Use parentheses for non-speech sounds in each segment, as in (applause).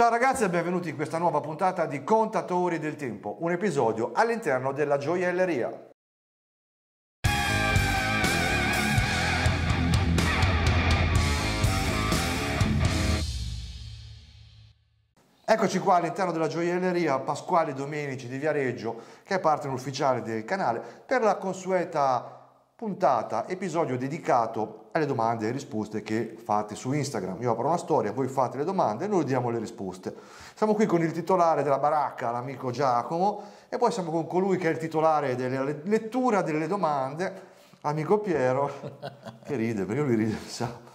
Ciao ragazzi e benvenuti in questa nuova puntata di Contatori del Tempo, un episodio all'interno della gioielleria. Eccoci qua all'interno della gioielleria Pasquale Domenici di Viareggio, che è partner ufficiale del canale, per la consueta puntata, episodio dedicato alle domande e risposte che fate su Instagram. Io apro una storia, voi fate le domande e noi diamo le risposte. Siamo qui con il titolare della baracca, l'amico Giacomo, e poi siamo con colui che è il titolare della lettura delle domande, amico Piero, che ride, perché lui ride, sa.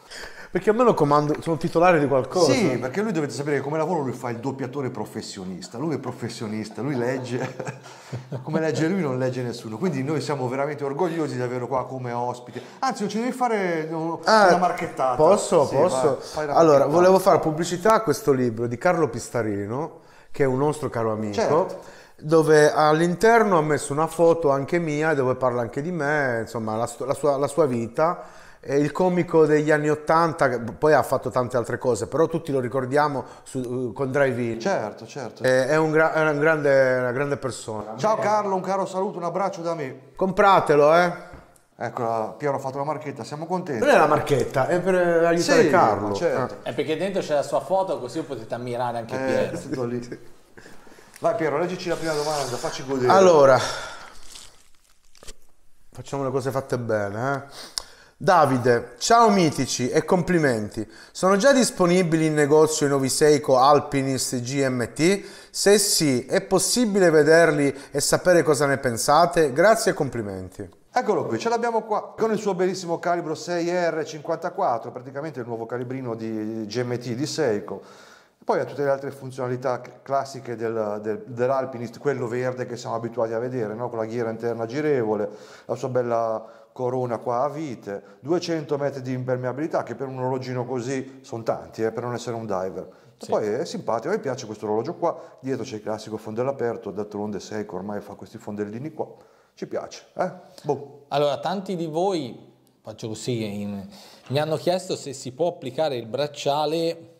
Perché almeno comando, sono titolare di qualcosa. Sì, perché lui dovete sapere che come lavoro lui fa il doppiatore professionista. Lui è professionista, lui legge. (laughs) come legge lui non legge nessuno. Quindi noi siamo veramente orgogliosi di averlo qua come ospite. Anzi, ci devi fare ah, una marchettata. Posso, sì, posso. vai allora, volevo fare pubblicità a questo libro di Carlo Pistarino, che è un nostro caro amico. Certo dove all'interno ha messo una foto anche mia dove parla anche di me, insomma la, la, sua, la sua, vita eh, il comico degli anni Ottanta, poi ha fatto tante altre cose, però tutti lo ricordiamo su, eh, con Drive-In. Certo, certo. È, eh, è, un gra- è una, grande, una, grande, persona. Ciao Carlo, un caro saluto, un abbraccio da me. Compratelo, eh. Ecco, Piero ha fatto la marchetta, siamo contenti. Non è la marchetta, è per aiutare sì, Carlo. Certo. Eh. È perché dentro c'è la sua foto, così potete ammirare anche eh, Piero. Lì. Vai Piero, leggici la prima domanda, facci godere. Allora, facciamo le cose fatte bene, eh. Davide, ciao mitici e complimenti. Sono già disponibili in negozio i nuovi Seiko Alpinist GMT? Se sì, è possibile vederli e sapere cosa ne pensate? Grazie e complimenti. Eccolo qui, ce l'abbiamo qua con il suo bellissimo calibro 6R54, praticamente il nuovo calibrino di GMT di Seiko. Poi ha tutte le altre funzionalità classiche del, del, dell'Alpinist, quello verde che siamo abituati a vedere, no? con la ghiera interna girevole, la sua bella corona qua a vite, 200 metri di impermeabilità che per un orologino così sono tanti, eh, per non essere un diver. Sì. Poi è simpatico, a me piace questo orologio qua, dietro c'è il classico fondello aperto, d'altronde Seiko ormai fa questi fondellini qua, ci piace. Eh? Boh. Allora, tanti di voi, faccio così, in, mi hanno chiesto se si può applicare il bracciale,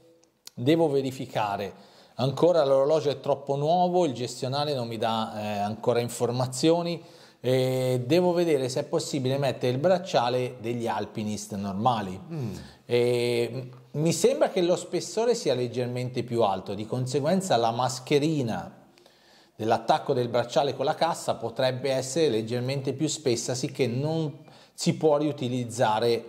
devo verificare. Ancora l'orologio è troppo nuovo, il gestionale non mi dà eh, ancora informazioni e devo vedere se è possibile mettere il bracciale degli alpinist normali. Mm. E, mi sembra che lo spessore sia leggermente più alto, di conseguenza la mascherina dell'attacco del bracciale con la cassa potrebbe essere leggermente più spessa, sicché non si può riutilizzare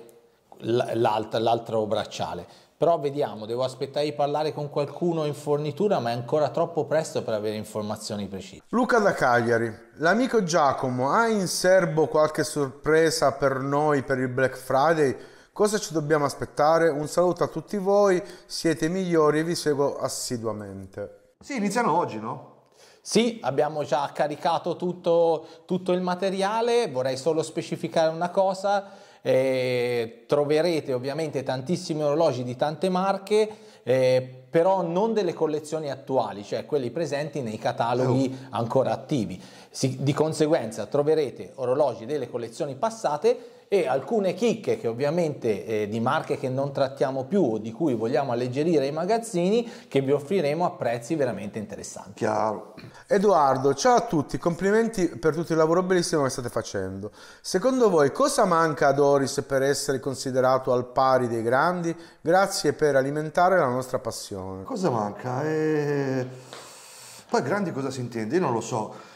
l'altro bracciale. Però vediamo, devo aspettare di parlare con qualcuno in fornitura, ma è ancora troppo presto per avere informazioni precise. Luca da Cagliari, l'amico Giacomo ha in serbo qualche sorpresa per noi per il Black Friday? Cosa ci dobbiamo aspettare? Un saluto a tutti voi, siete migliori e vi seguo assiduamente. Sì, iniziano oggi, no? Sì, abbiamo già caricato tutto, tutto il materiale, vorrei solo specificare una cosa eh, troverete ovviamente tantissimi orologi di tante marche, eh, però non delle collezioni attuali, cioè quelli presenti nei cataloghi oh. ancora attivi. Si, di conseguenza troverete orologi delle collezioni passate e alcune chicche che ovviamente eh, di marche che non trattiamo più o di cui vogliamo alleggerire i magazzini che vi offriremo a prezzi veramente interessanti. Chiaro. Edoardo, ciao a tutti, complimenti per tutto il lavoro bellissimo che state facendo. Secondo voi cosa manca ad Oris per essere considerato al pari dei grandi? Grazie per alimentare la nostra passione. Cosa manca? Eh... Poi grandi cosa si intende? Io non lo so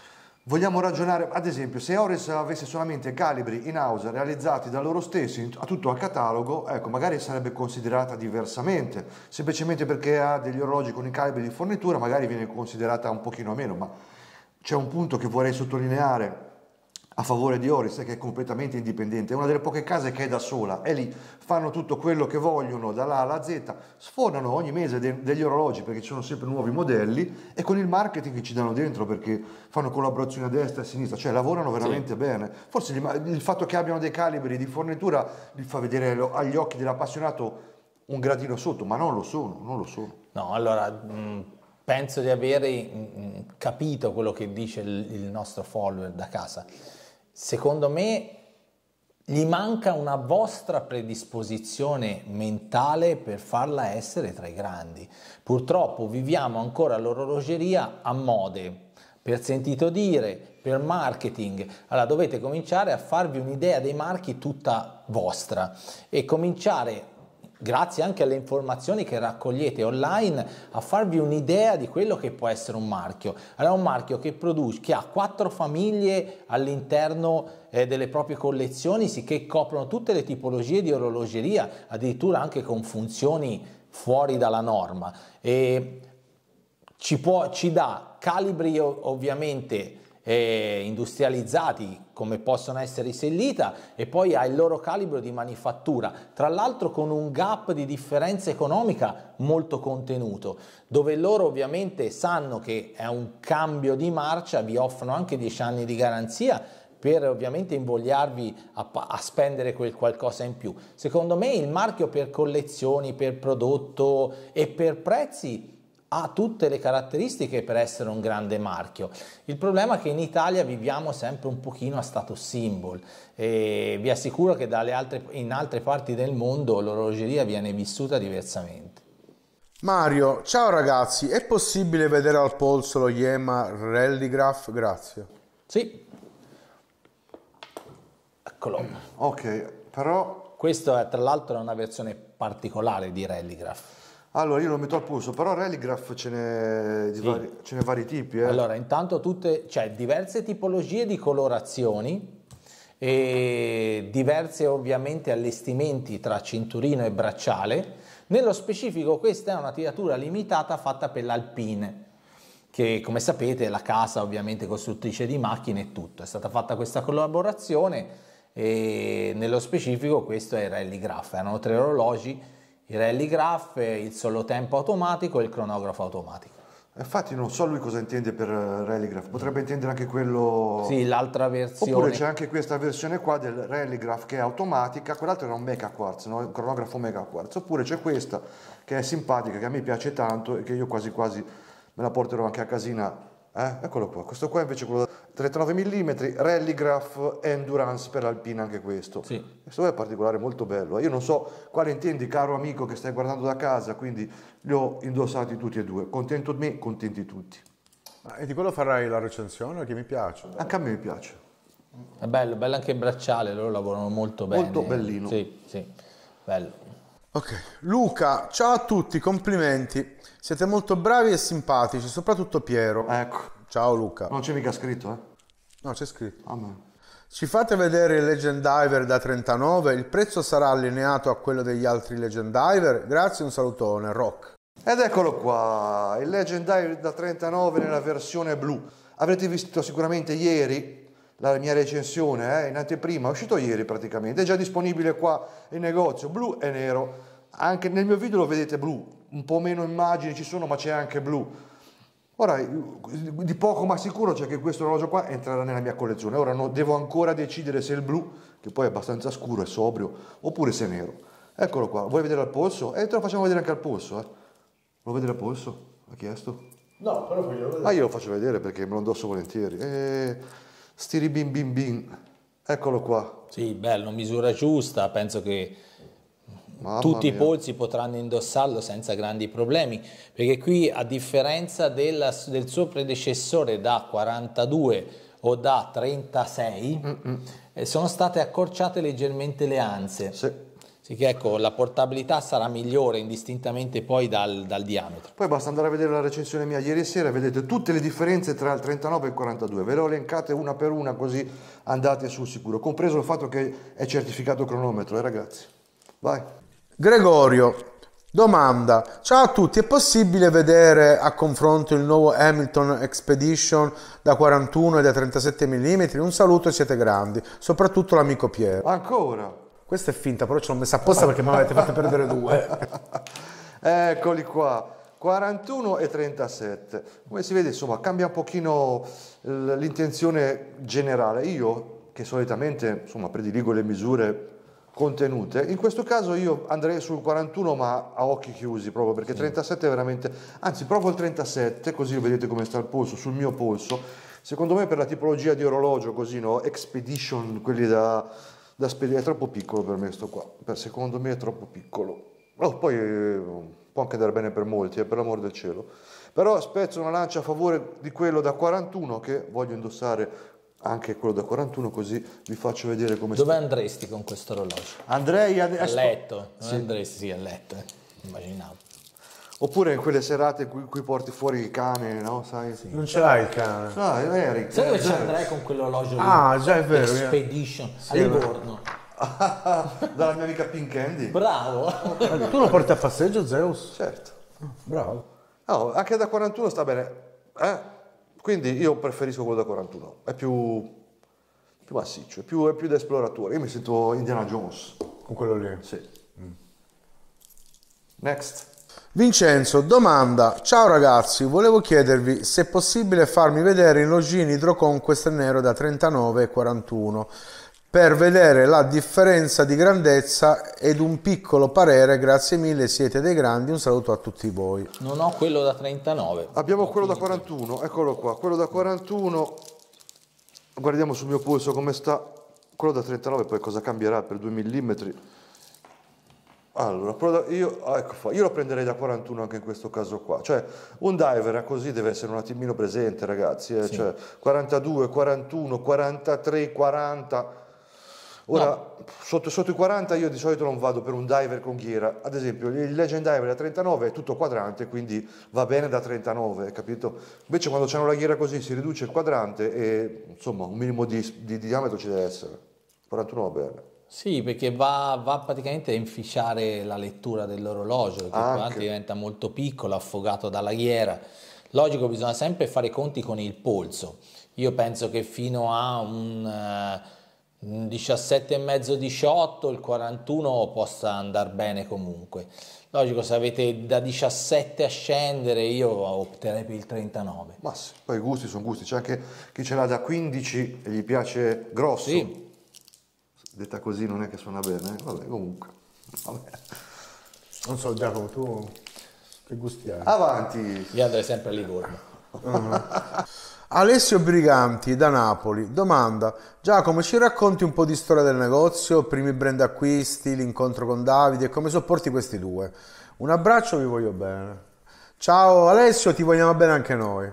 Vogliamo ragionare, ad esempio, se Ores avesse solamente calibri in house realizzati da loro stessi, a tutto a catalogo, ecco, magari sarebbe considerata diversamente, semplicemente perché ha degli orologi con i calibri di fornitura, magari viene considerata un pochino meno, ma c'è un punto che vorrei sottolineare a favore di Oris, che è completamente indipendente, è una delle poche case che è da sola, è lì, fanno tutto quello che vogliono dalla A alla Z, sfornano ogni mese de- degli orologi perché ci sono sempre nuovi modelli e con il marketing che ci danno dentro perché fanno collaborazioni a destra e a sinistra, cioè lavorano veramente sì. bene. Forse il fatto che abbiano dei calibri di fornitura li fa vedere agli occhi dell'appassionato un gradino sotto, ma non lo sono, non lo sono. No, allora... Mh mm, penso di aver mm, mm, capito quello che dice il, nostro follower da casa secondo me gli manca una vostra predisposizione mentale per farla essere tra i grandi. Purtroppo viviamo ancora l'orologeria a mode, per sentito dire, per marketing. Allora dovete cominciare a farvi un'idea dei marchi tutta vostra e cominciare grazie anche alle informazioni che raccogliete online a farvi un'idea di quello che può essere un marchio. Allora un marchio che produce, che ha quattro famiglie all'interno eh, delle proprie collezioni, sì, che coprono tutte le tipologie di orologeria, addirittura anche con funzioni fuori dalla norma. E ci, può, ci dà calibri ovviamente industrializzati come possono essere i sellita e poi ha il loro calibro di manifattura, tra l'altro con un gap di differenza economica molto contenuto, dove loro ovviamente sanno che è un cambio di marcia, vi offrono anche 10 anni di garanzia per ovviamente invogliarvi a, a, spendere quel qualcosa in più. Secondo me il marchio per collezioni, per prodotto e per prezzi ha tutte le caratteristiche per essere un grande marchio. Il problema è che in Italia viviamo sempre un pochino a status symbol e vi assicuro che altre, in altre parti del mondo l'orologeria viene vissuta diversamente. Mario, ciao ragazzi, è possibile vedere al polso lo Yema Rallygraph? Grazie. Sì. Eccolo. Ok, però... Questo è tra l'altro una versione particolare di Rallygraph. Allora, io lo metto al polso, però Religraph ce n'è, sì. vari, ce n'è vari tipi. Eh. Allora, intanto tutte, cioè diverse tipologie di colorazioni e diverse ovviamente allestimenti tra cinturino e bracciale. Nello specifico questa è una tiratura limitata fatta per l'Alpine, che come sapete è la casa ovviamente costruttrice di macchine e tutto. È stata fatta questa collaborazione e nello specifico questo è Rally Graph, erano tre orologi i rally graph, il solo tempo automatico e il cronografo automatico. Infatti non so lui cosa intende per eh, Religraph, potrebbe intendere anche quello... Sì, l'altra versione. Oppure c'è anche questa versione qua del Religraph che è automatica, quell'altra era un Mega Quartz, no? un cronografo Mega Quartz. Oppure c'è questa che è simpatica, che a me piace tanto e che io quasi quasi me la porterò anche a casina. Eh? Eccolo qua, questo qua invece è quello 39 mm, Rally Graph Endurance per l'Alpina anche questo. Sì. Questo è particolare, molto bello. Eh. Io non so quale intendi, caro amico che stai guardando da casa, quindi li ho indossati tutti e due. Contento di me, contenti tutti. E di quello farai la recensione che mi piace. Anche a me mi piace. È bello, bello anche il bracciale, loro lavorano molto bene. Molto bellino. Sì, sì, bello. Ok, Luca, ciao a tutti, complimenti. Siete molto bravi e simpatici, soprattutto Piero. Ecco. Ciao Luca. Non c'è mica scritto, eh? No, c'è scritto. Amen. Ah, ci fate vedere il Legend Diver da 39, il prezzo sarà allineato a quello degli altri Legend Diver. Grazie, un salutone, Rock. Ed eccolo qua, il Legend Diver da 39 nella versione blu. Avrete visto sicuramente ieri la mia recensione, eh, in anteprima, è uscito ieri praticamente, è già disponibile qua in negozio, blu e nero. Anche nel mio video lo vedete blu, un po' meno immagini ci sono ma c'è anche blu Ora, di poco ma sicuro c'è che questo orologio qua entrerà nella mia collezione. Ora no, devo ancora decidere se il blu, che poi è abbastanza scuro e sobrio, oppure se è nero. Eccolo qua, vuoi vedere al polso? E eh, te lo facciamo vedere anche al polso, eh. Lo vedere al polso? Ha chiesto? No, però voglio vedere. Ah, io lo faccio vedere perché me lo indosso volentieri. Eh, stiri bim bim bim. Eccolo qua. Sì, bello, misura giusta, penso che Mamma tutti mia. i polsi potranno indossarlo senza grandi problemi, perché qui a differenza della, del suo predecessore da 42 o da 36, mm eh, sono state accorciate leggermente le anse. Sì. Sì che ecco, la portabilità sarà migliore indistintamente poi dal, dal, diametro. Poi basta andare a vedere la recensione mia ieri sera, vedete tutte le differenze tra il 39 e il 42, ve le ho elencate una per una così andate sul sicuro, compreso il fatto che è certificato cronometro, eh ragazzi. Vai. Gregorio domanda: Ciao a tutti, è possibile vedere a confronto il nuovo Hamilton Expedition da 41 e da 37 mm? Un saluto, siete grandi, soprattutto l'amico Piero. Ancora? Questa è finta, però ce l'ho messa apposta perché me l'avete fatta perdere due. (laughs) Eccoli qua. 41 e 37. Come si vede, insomma, cambia un pochino eh, l'intenzione generale. Io, che solitamente, insomma, prediligo le misure contenute. In questo caso io andrei sul 41 ma a occhi chiusi proprio perché sì. 37 è veramente, anzi proprio il 37 così vedete come sta il polso, sul mio polso, secondo me per la tipologia di orologio così no, Expedition, quelli da, da spedire, è troppo piccolo per me sto qua, per, secondo me è troppo piccolo. Oh, poi eh, può anche andare bene per molti, eh, per l'amor del cielo. Però spezzo una lancia a favore di quello da 41 che voglio indossare anche quello da 41 così vi faccio vedere come Dove sta. andresti con questo orologio? Andrei ad... a, letto, sì. andresti sì, a letto, eh. immaginavo. Oppure in quelle serate in cui, cui porti fuori il cane, no? Sai? Sì. Non ce l'hai il cane. No, è Eric. Sai dove ci andrei con quell'orologio? Ah, lì? già è vero. Expedition, sì, a Livorno. (laughs) Dalla mia amica Pink Candy. Bravo. tu lo porti a passeggio Zeus? Certo. Bravo. No, oh, anche da 41 sta bene. Eh? Quindi io preferisco quello da 41, è più, più massiccio, è più, è più da esploratore. Io mi sento Indiana Jones. Con quello lì? Sì. Mm. Next. Vincenzo domanda: Ciao ragazzi, volevo chiedervi se è possibile farmi vedere il Login questo nero da 39 e 41 per vedere la differenza di grandezza ed un piccolo parere, grazie mille, siete dei grandi, un saluto a tutti voi. Non ho quello da 39. Abbiamo no, quello da 41, eccolo qua, quello da 41, guardiamo sul mio polso come sta, quello da 39 poi cosa cambierà per 2 mm? Allora, io, ah, ecco io, lo prenderei da 41 anche in questo caso qua, cioè un diver così deve essere un attimino presente ragazzi, eh? sì. cioè, 42, 41, 43, 40, Ora, no. sotto, sotto, i 40 io di solito non vado per un diver con ghiera, ad esempio il Legend Diver da 39 è tutto quadrante, quindi va bene da 39, capito? Invece quando c'è una ghiera così si riduce il quadrante e insomma un minimo di, di diametro ci deve essere, 41 va bene. Sì, perché va, va, praticamente a inficiare la lettura dell'orologio, perché Anche. diventa molto piccolo, affogato dalla ghiera. Logico, bisogna sempre fare conti con il polso. Io penso che fino a un... Uh, 17,5 18 il 41 possa andare bene comunque logico se avete da 17 a scendere io opterei per il 39 ma sì, poi i gusti sono gusti c'è anche chi ce l'ha da 15 e gli piace grosso sì. detta così non è che suona bene eh? vabbè comunque vabbè. non so Giacomo tu che gusti hai avanti io andrei sempre a Livorno (laughs) ah. Alessio Briganti da Napoli domanda Giacomo ci racconti un po' di storia del negozio, primi brand acquisti, l'incontro con Davide e come sopporti questi due. Un abbraccio, vi voglio bene. Ciao Alessio, ti vogliamo bene anche noi.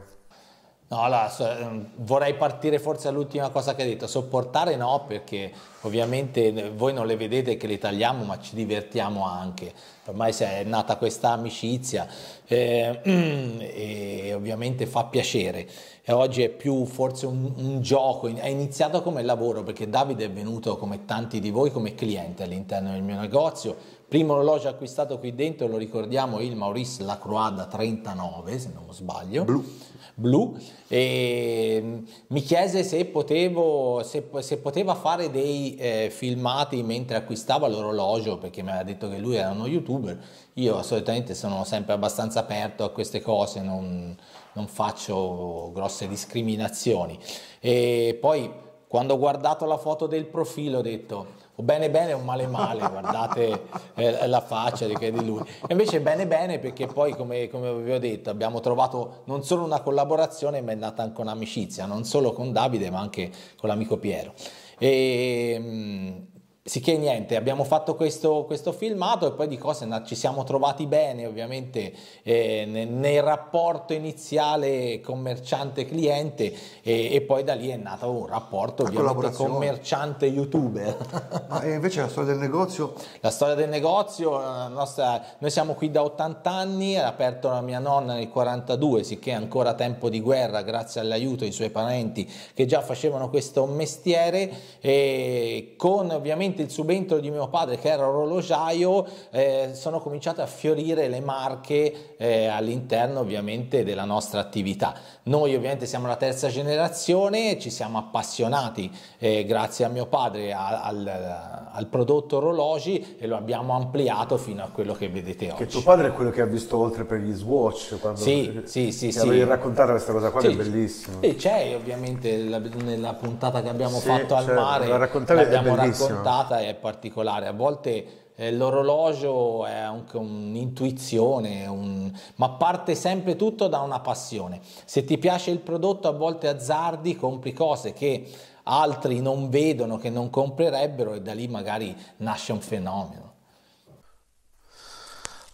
No, là, ehm, vorrei partire forse all'ultima cosa che hai detto, sopportare no perché ovviamente voi non le vedete che le tagliamo ma ci divertiamo anche, ormai è nata questa amicizia eh, (clears throat) e ovviamente fa piacere e oggi è più forse un, un gioco, è iniziato come lavoro perché Davide è venuto come tanti di voi come cliente all'interno del mio negozio, primo orologio acquistato qui dentro lo ricordiamo il Maurice Lacroix da 39 se non sbaglio, blu, blu e mm, mi chiese se, potevo, se, se poteva fare dei eh, filmati mentre acquistava l'orologio perché mi aveva detto che lui era uno youtuber, io solitamente sono sempre abbastanza aperto a queste cose, non non faccio grosse discriminazioni. E poi quando ho guardato la foto del profilo ho detto o oh, bene bene o male male, (laughs) guardate eh, la faccia di, di lui. E invece bene bene perché poi come, come, vi ho detto abbiamo trovato non solo una collaborazione ma è nata anche un'amicizia, non solo con Davide ma anche con l'amico Piero. E, ehm, Sicché niente, abbiamo fatto questo, questo, filmato e poi di cose ci siamo trovati bene ovviamente eh, nel rapporto iniziale commerciante-cliente e, e, poi da lì è nato un rapporto ovviamente commerciante-youtuber. (laughs) Ma invece la storia del negozio? La storia del negozio, eh, nostra, noi siamo qui da 80 anni, ha aperto la mia nonna nel 42, sicché ancora tempo di guerra grazie all'aiuto dei suoi parenti che già facevano questo mestiere e con ovviamente ovviamente il subentro di mio padre che era orologiaio, eh, sono cominciate a fiorire le marche eh, all'interno ovviamente della nostra attività. Noi ovviamente siamo la terza generazione, ci siamo appassionati eh, grazie a mio padre a, al, al, prodotto orologi e lo abbiamo ampliato fino a quello che vedete oggi. Che tuo padre è quello che ha visto oltre per gli Swatch, quando sì, sì, sì, sì. avevi raccontato questa cosa qua, sì, è bellissima. E c'è ovviamente la, nella puntata che abbiamo sì, fatto al cioè, mare, l'abbiamo raccontato giornata è particolare, a volte eh, l'orologio è anche un'intuizione, un... ma parte sempre tutto da una passione. Se ti piace il prodotto a volte azzardi, compri cose che altri non vedono, che non comprerebbero e da lì magari nasce un fenomeno.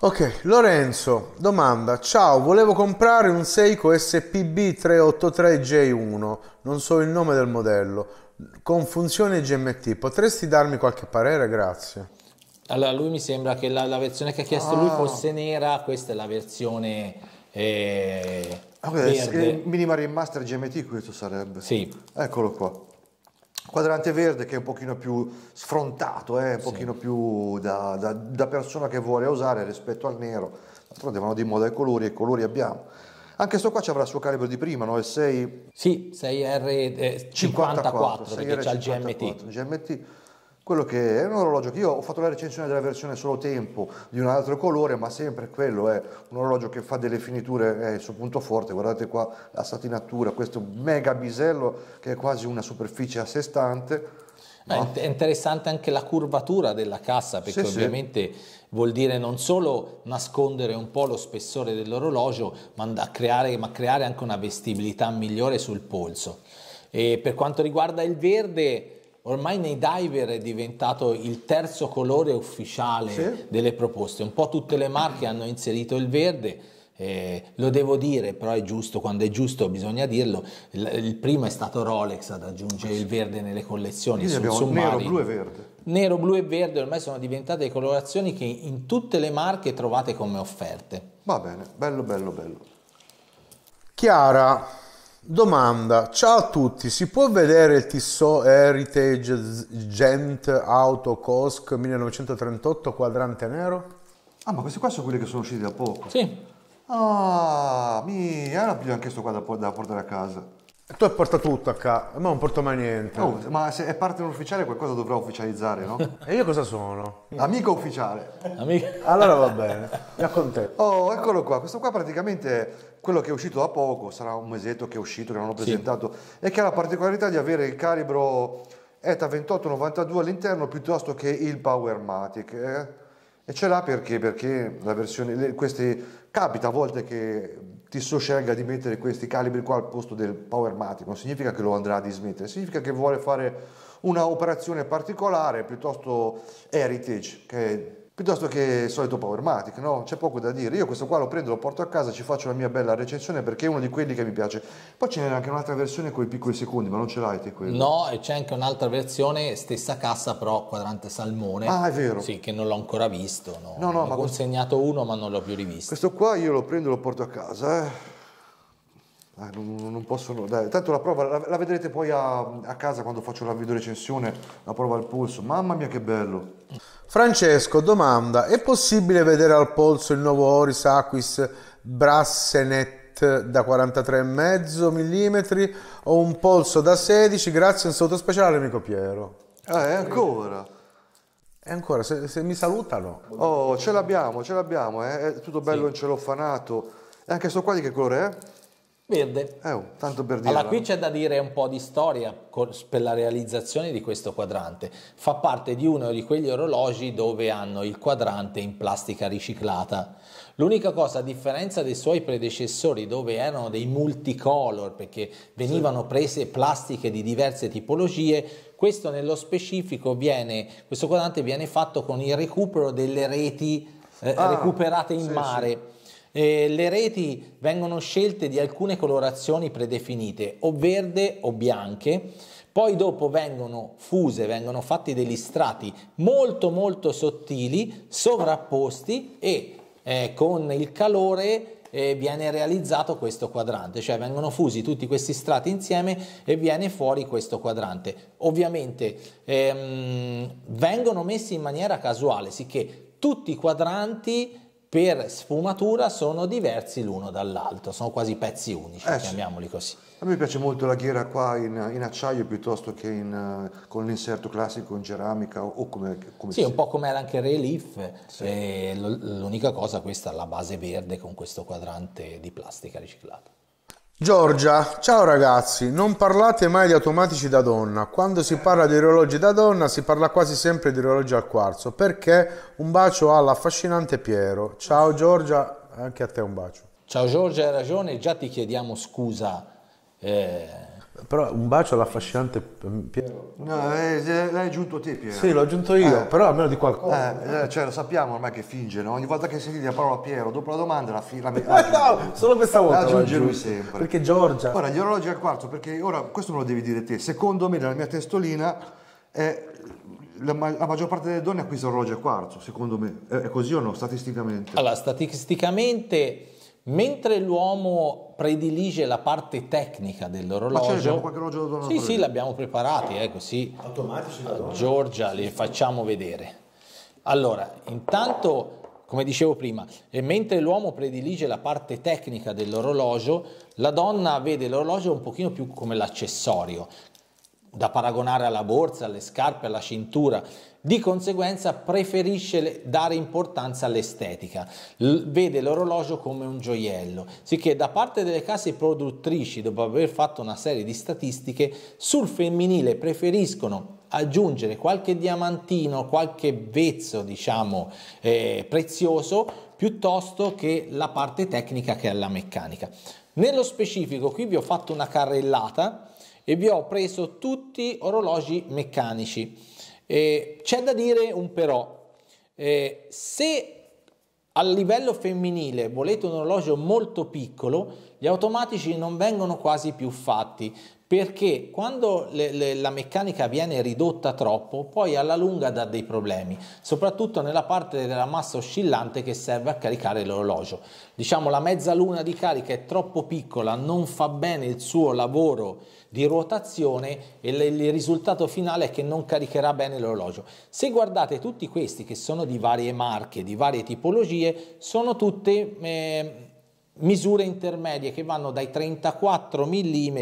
Ok, Lorenzo, domanda. Ciao, volevo comprare un Seiko SPB 383J1, non so il nome del modello con funzione GMT. Potresti darmi qualche parere? Grazie. Allora, lui mi sembra che la, la versione che ha chiesto ah. lui fosse nera, questa è la versione eh, okay, verde. Il minima remaster GMT questo sarebbe. Sì. Eccolo qua. Quadrante verde che è un pochino più sfrontato, eh, un pochino sì. più da, da, da persona che vuole usare rispetto al nero. D'altronde vanno di moda i colori e i colori abbiamo. Anche questo qua ci avrà il suo calibro di prima, no? Il 6... Sì, 6R54, eh, perché c'ha il GMT. GMT. Quello che è un orologio che io ho fatto la recensione della versione solo tempo di un altro colore, ma sempre quello è un orologio che fa delle finiture, è il suo punto forte, guardate qua la satinatura, questo mega bisello che è quasi una superficie a sé stante. No. È interessante anche la curvatura della cassa perché sì, ovviamente sì vuol dire non solo nascondere un po' lo spessore dell'orologio, ma creare, ma creare anche una vestibilità migliore sul polso. E per quanto riguarda il verde, ormai nei diver è diventato il terzo colore ufficiale sì. delle proposte. Un po' tutte le marche hanno inserito il verde. Eh, lo devo dire, però è giusto, quando è giusto bisogna dirlo. Il, il primo è stato Rolex ad aggiungere ah, il verde nelle collezioni. Quindi abbiamo submarino. nero, blu e verde nero, blu e verde ormai sono diventate colorazioni che in tutte le marche trovate come offerte. Va bene, bello, bello, bello. Chiara, domanda, ciao a tutti, si può vedere il Tissot Heritage Gent Auto Cosc 1938 quadrante nero? Ah, ma questi qua sono quelli che sono usciti da poco? Sì. Ah, mi era più anche questo qua da portare a casa. Tu hai portato tutto a casa, ma non porto mai niente. Oh, ma se è parte ufficiale qualcosa dovrò ufficializzare, no? (laughs) e io cosa sono? Amico ufficiale. Amico. Allora va bene, mi accontento. Oh, eccolo qua. Questo qua praticamente è quello che è uscito da poco, sarà un mesetto che è uscito, che non ho presentato, sì. e che ha la particolarità di avere il calibro ETA 2892 all'interno piuttosto che il Powermatic. Eh? E ce l'ha perché? Perché la versione, queste, capita a volte che ti so scelga di mettere questi calibri qua al posto del Powermatic, non significa che lo andrà a dismettere, significa che vuole fare una operazione particolare piuttosto heritage, che piuttosto che il solito Powermatic, no? C'è poco da dire. Io questo qua lo prendo, lo porto a casa, ci faccio la mia bella recensione perché è uno di quelli che mi piace. Poi ce n'è anche un'altra versione con i piccoli secondi, ma non ce l'hai te quello? No, e c'è anche un'altra versione, stessa cassa però quadrante salmone. Ah, è vero. Sì, che non l'ho ancora visto, no? No, no, ho consegnato questo... uno, ma non l'ho più rivisto. Questo qua io lo prendo e lo porto a casa, eh Ah, non, non, possono dare. Tanto la prova la, la vedrete poi a, a, casa quando faccio la videorecensione, la prova al polso. Mamma mia che bello! Francesco domanda, è possibile vedere al polso il nuovo Oris Aquis Brassenet da 43,5 mm o un polso da 16 grazie un saluto speciale amico Piero? Eh, ancora! E ancora, se, se mi salutano. Oh, ce l'abbiamo, ce l'abbiamo, eh. è tutto bello sì. in celofanato. E anche sto qua di che colore è? verde. Eh, oh, tanto per dirlo. Allora qui c'è da dire un po' di storia per la realizzazione di questo quadrante. Fa parte di uno di quegli orologi dove hanno il quadrante in plastica riciclata. L'unica cosa, a differenza dei suoi predecessori, dove erano dei multicolor, perché venivano prese plastiche di diverse tipologie, questo nello specifico viene, questo quadrante viene fatto con il recupero delle reti eh, ah, recuperate in sì, mare. Sì eh, le reti vengono scelte di alcune colorazioni predefinite, o verde o bianche, poi dopo vengono fuse, vengono fatti degli strati molto molto sottili, sovrapposti e eh, con il calore eh, viene realizzato questo quadrante, cioè vengono fusi tutti questi strati insieme e viene fuori questo quadrante. Ovviamente ehm, vengono messi in maniera casuale, sicché tutti i quadranti per sfumatura sono diversi l'uno dall'altro, sono quasi pezzi unici, eh, chiamiamoli così. A me piace molto la ghiera qua in, in acciaio piuttosto che in, eh, con l'inserto classico in ceramica o, come, come Sì, si... un po' come era anche Relief, sì. l'unica cosa questa è la base verde con questo quadrante di plastica riciclata. Giorgia, ciao ragazzi, non parlate mai di automatici da donna. Quando si parla di orologi da donna si parla quasi sempre di orologi al quarzo. Perché un bacio all'affascinante Piero. Ciao Giorgia, anche a te un bacio. Ciao Giorgia, hai ragione, già ti chiediamo scusa eh, però un bacio all'affascinante Piero. No, eh, l'hai aggiunto te Piero. Sì, l'ho aggiunto io, eh. però almeno di qualcosa. Eh, eh, cioè lo sappiamo ormai che finge, no? Ogni volta che sentite la parola Piero, dopo la domanda la fila... La, (laughs) eh, no, solo questa volta. La aggiunge lui sempre. Perché Giorgia... Ora, gli orologi al quarto, perché ora, questo me lo devi dire te, secondo me nella mia testolina è... La, la, maggior parte delle donne acquista orologi al quarto, secondo me. È, così o no, statisticamente? Allora, statisticamente Mentre l'uomo predilige la parte tecnica certo, dell'orologio, Ma ce qualche orologio da Sì, sì, l'abbiamo preparati, eh, così Automatici a Giorgia li facciamo vedere. Allora, intanto come dicevo prima, e mentre l'uomo predilige la parte tecnica dell'orologio, la donna vede l'orologio un pochino più come l'accessorio, da paragonare alla borsa, alle scarpe, alla cintura di conseguenza preferisce dare importanza all'estetica, vede l'orologio come un gioiello, sicché da parte delle case produttrici, dopo aver fatto una serie di statistiche, sul femminile preferiscono aggiungere qualche diamantino, qualche vezzo, diciamo, eh, prezioso, piuttosto che la parte tecnica che è la meccanica. Nello specifico, qui vi ho fatto una carrellata e vi ho preso tutti orologi meccanici eh, c'è da dire un però, eh, se a livello femminile volete un orologio molto piccolo, gli automatici non vengono quasi più fatti perché quando le, le, la meccanica viene ridotta troppo, poi alla lunga dà dei problemi, soprattutto nella parte della massa oscillante che serve a caricare l'orologio. Diciamo la mezza luna di carica è troppo piccola, non fa bene il suo lavoro di ruotazione e il risultato finale è che non caricherà bene l'orologio. Se guardate tutti questi che sono di varie marche, di varie tipologie, sono tutte... Eh, misure intermedie che vanno dai 34 mm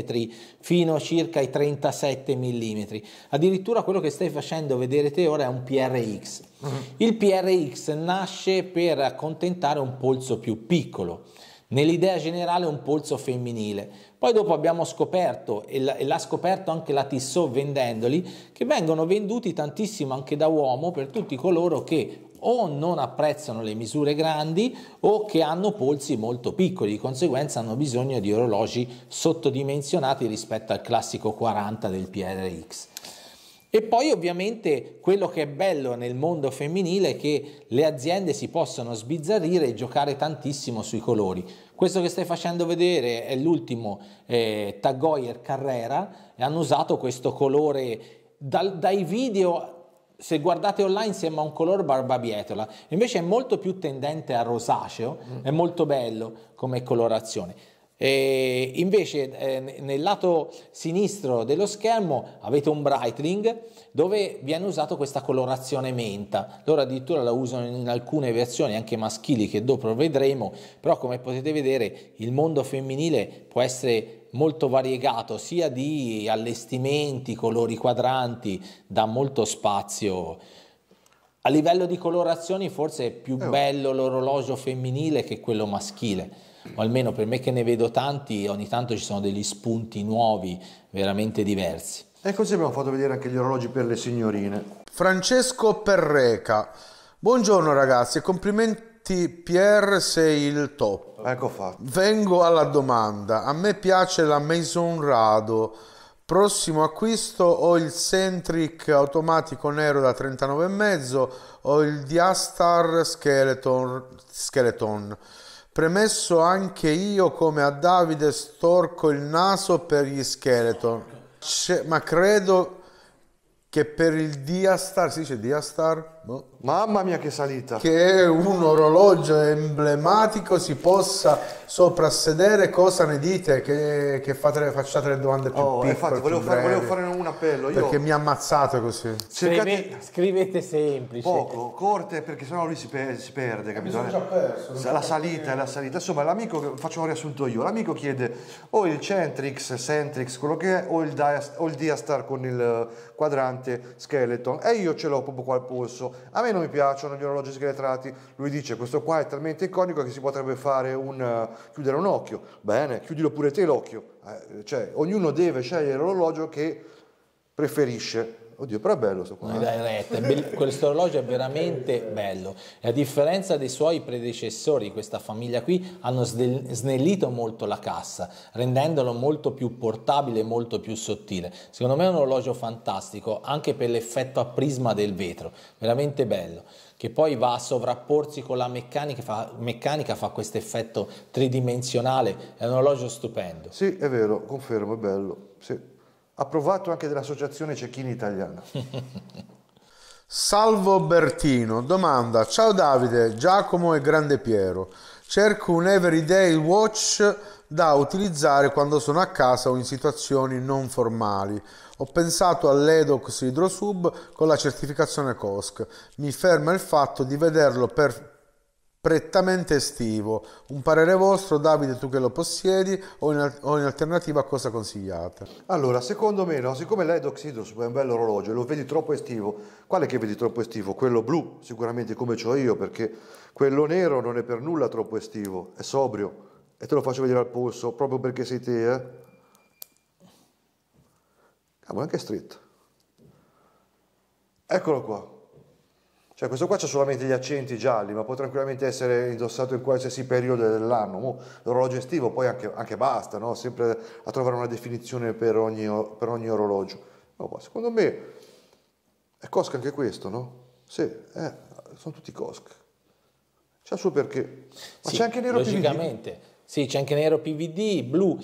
fino a circa i 37 mm. Addirittura quello che stai facendo vedere te ora è un PRX. Mm-hmm. Il PRX nasce per accontentare un polso più piccolo nell'idea generale un polso femminile. Poi dopo abbiamo scoperto, e l'ha scoperto anche la Tissot vendendoli, che vengono venduti tantissimo anche da uomo per tutti coloro che o non apprezzano le misure grandi o che hanno polsi molto piccoli, di conseguenza hanno bisogno di orologi sottodimensionati rispetto al classico 40 del PRX. E poi ovviamente quello che è bello nel mondo femminile è che le aziende si possono sbizzarrire e giocare tantissimo sui colori. Questo che stai facendo vedere è l'ultimo eh, Tag Heuer Carrera, hanno usato questo colore dal, dai video se guardate online sembra un color barbabietola, invece è molto più tendente a rosaceo, oh, mm. è molto bello come colorazione. E invece eh, nel lato sinistro dello schermo avete un brightling dove viene usata questa colorazione menta. Loro addirittura la usano in alcune versioni anche maschili che dopo vedremo, però come potete vedere il mondo femminile può essere molto variegato sia di allestimenti, colori quadranti, dà molto spazio a livello di colorazioni forse è più eh. bello l'orologio femminile che quello maschile o almeno per me che ne vedo tanti, ogni tanto ci sono degli spunti nuovi, veramente diversi. E così abbiamo fatto vedere anche gli orologi per le signorine. Francesco Perreca, buongiorno ragazzi e complimenti Pierre, sei il top. Ecco fatto. Vengo alla domanda, a me piace la Maison Rado, prossimo acquisto ho il Centric automatico nero da 39,5 o il Diastar Skeleton. Skeleton. Premesso anche io come a Davide storco il naso per gli Skeleton, ma credo che per il Diastar, si dice Diastar? Boh. Mamma mia che salita! Che un orologio emblematico si possa soprassedere, cosa ne dite? Che, che fate, facciate le domande più oh, eh, piccole, Infatti volevo, far, volevo, fare un appello. Io... Perché mi ammazzate così. Cercate... Scrivete, scrivete semplice. Poco, corte perché sennò lui si, pe si perde, capito? già perso. La salita, la salita. Insomma l'amico, faccio un riassunto io, l'amico chiede o il Centrix, Centrix, quello che è, o il, Diastar, o il Diastar con il quadrante Skeleton. E io ce l'ho proprio qua al polso a me non mi piacciono gli orologi scheletrati, lui dice questo qua è talmente iconico che si potrebbe fare un uh, chiudere un occhio, bene, chiudilo pure te l'occhio, eh, cioè ognuno deve scegliere l'orologio che preferisce. Oddio, però è bello questo qua. Dai eh. retta, be- questo orologio è veramente (laughs) bello. E a differenza dei suoi predecessori, questa famiglia qui hanno snellito molto la cassa, rendendolo molto più portabile, molto più sottile. Secondo me è un orologio fantastico, anche per l'effetto a prisma del vetro, veramente bello che poi va a sovrapporsi con la meccanica, fa, meccanica fa questo effetto tridimensionale, è un orologio stupendo. Sì, è vero, confermo, è bello. Sì approvato anche dell'Associazione Cecchini Italiana. (laughs) Salvo Bertino domanda: Ciao Davide, Giacomo e Grande Piero. Cerco un everyday watch da utilizzare quando sono a casa o in situazioni non formali. Ho pensato all'Edox Hydrosub con la certificazione COSC. Mi ferma il fatto di vederlo per prettamente estivo. Un parere vostro, Davide, tu che lo possiedi, o in, o in alternativa cosa consigliate? Allora, secondo me, no, siccome l'Edox Hydros è un bello orologio e lo vedi troppo estivo, quale che vedi troppo estivo? Quello blu, sicuramente come ho io, perché quello nero non è per nulla troppo estivo, è sobrio e te lo faccio vedere al polso proprio perché sei te, eh. Cavolo, anche stretto. Eccolo qua, cioè questo qua c'ha solamente gli accenti gialli, ma può tranquillamente essere indossato in qualsiasi periodo dell'anno. l'orologio estivo poi anche, anche basta, no? sempre a trovare una definizione per ogni, per ogni orologio. No, secondo me è cosca anche questo, no? Sì, eh, sono tutti cosca. C'è il suo perché. Ma sì, c'è anche nero logicamente. PVD. Sì, c'è anche nero PVD, blu.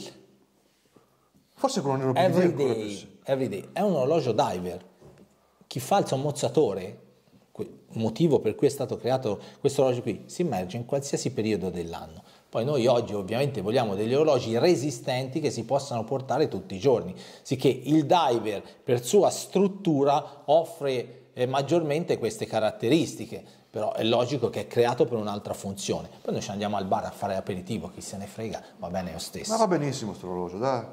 Forse quello nero PVD everyday, è, everyday. è un orologio diver. Chi fa il sommozzatore motivo per cui è stato creato questo orologio qui, si immerge in qualsiasi periodo dell'anno. Poi noi oggi ovviamente vogliamo degli orologi resistenti che si possano portare tutti i giorni, sicché il diver per sua struttura offre eh, maggiormente queste caratteristiche, però è logico che è creato per un'altra funzione. Poi noi ci andiamo al bar a fare aperitivo, chi se ne frega, va bene lo stesso. Ma va benissimo questo orologio, dai.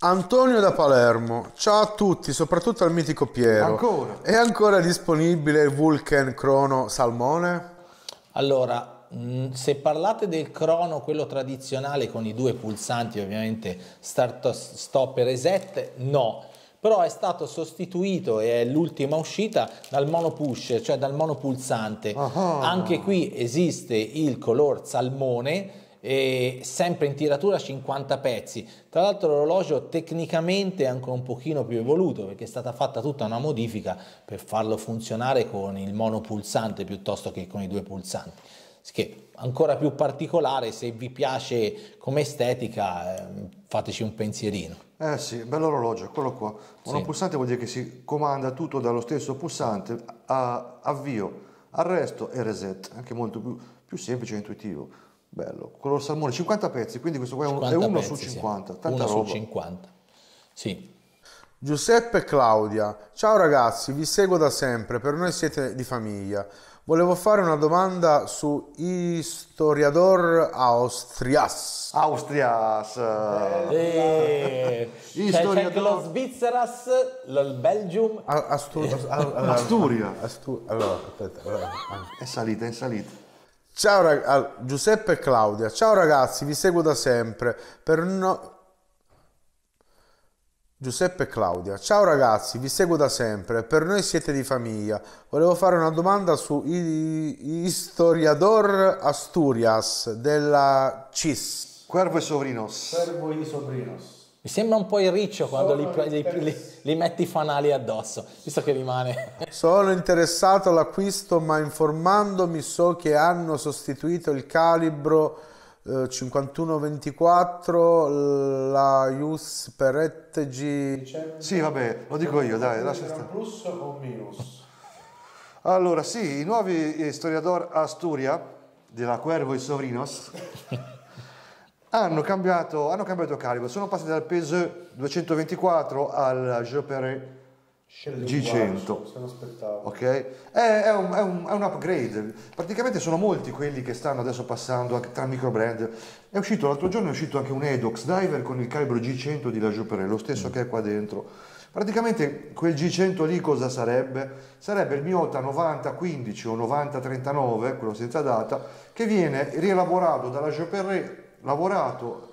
Antonio da Palermo, ciao a tutti, soprattutto al mitico Piero. Ancora? È ancora disponibile il Vulcan Crono Salmone? Allora, mm, se parlate del crono, quello tradizionale con i due pulsanti, ovviamente start, stop e reset, no. Però è stato sostituito e è l'ultima uscita dal mono push, cioè dal monopulsante. Aha. Anche qui esiste il color salmone e sempre in tiratura 50 pezzi. Tra l'altro l'orologio tecnicamente è ancora un pochino più evoluto perché è stata fatta tutta una modifica per farlo funzionare con il monopulsante piuttosto che con i due pulsanti. Che ancora più particolare, se vi piace come estetica, ehm, fateci un pensierino. Eh sì, bello orologio, quello qua. Monopulsante sì. pulsante vuol dire che si comanda tutto dallo stesso pulsante a avvio, arresto e reset, anche molto più, più semplice e intuitivo. Bello, color salmone, 50 pezzi, quindi questo qua è, un, è uno pezzi, su 50. Sì. Tanta uno roba. su 50, sì. Giuseppe e Claudia, ciao ragazzi, vi seguo da sempre, per noi siete di famiglia. Volevo fare una domanda su Historiador Austrias. Austrias. Eh, Historiador... Eh. C'è anche lo Svizzeras, lo Belgium. Eh. Asturia. Asturia. Asturia. Allora, aspetta. Allora. È salita, è salita. Ciao rag- Giuseppe e Claudia, ciao ragazzi, vi seguo da sempre. Per no... Giuseppe e Claudia, ciao ragazzi, vi seguo da sempre. Per noi siete di famiglia. Volevo fare una domanda su I- Historiador Asturias della CIS. Cuervo e Sobrinos. Cuervo e Sovrinos. Mi sembra un po' il riccio quando li, li, li, li, metti i fanali addosso, visto che rimane. (laughs) Sono interessato all'acquisto, ma informandomi so che hanno sostituito il calibro eh, 51-24, la Jus per ETG. Sì, vabbè, lo dico io, dai, lascia stare. Plus o minus? Allora, sì, i nuovi eh, Storiador Asturia della Cuervo e Sovrinos (laughs) hanno cambiato, hanno cambiato calibro, sono passati dal peso 224 al Jopere G100. Se non aspettavo. Ok? È, è, un, è, un, è, un, upgrade. Praticamente sono molti quelli che stanno adesso passando tra micro brand. È uscito l'altro giorno, è uscito anche un Edox Diver con il calibro G100 di La Jopere, lo stesso mm. che è qua dentro. Praticamente quel G100 lì cosa sarebbe? Sarebbe il Miota 9015 o 9039, quello senza data, che viene rielaborato dalla Jopere lavorato,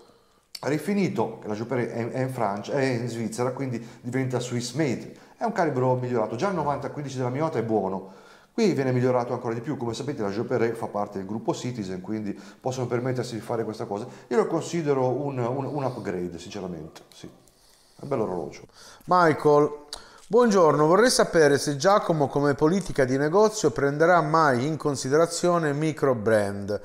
rifinito, la Jupiter è, è in Francia, è in Svizzera, quindi diventa Swiss made. È un calibro migliorato, già il 90-15 della Miota è buono, Qui viene migliorato ancora di più, come sapete la Joperet fa parte del gruppo Citizen, quindi possono permettersi di fare questa cosa. Io lo considero un, un, un upgrade, sinceramente, sì. È un bello orologio. Michael, buongiorno, vorrei sapere se Giacomo come politica di negozio prenderà mai in considerazione micro brand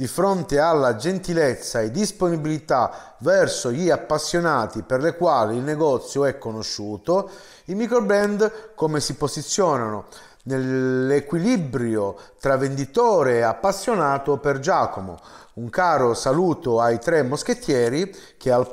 di fronte alla gentilezza e disponibilità verso gli appassionati per le quali il negozio è conosciuto, i microbrand come si posizionano nell'equilibrio tra venditore e appassionato per Giacomo. Un caro saluto ai tre moschettieri che al,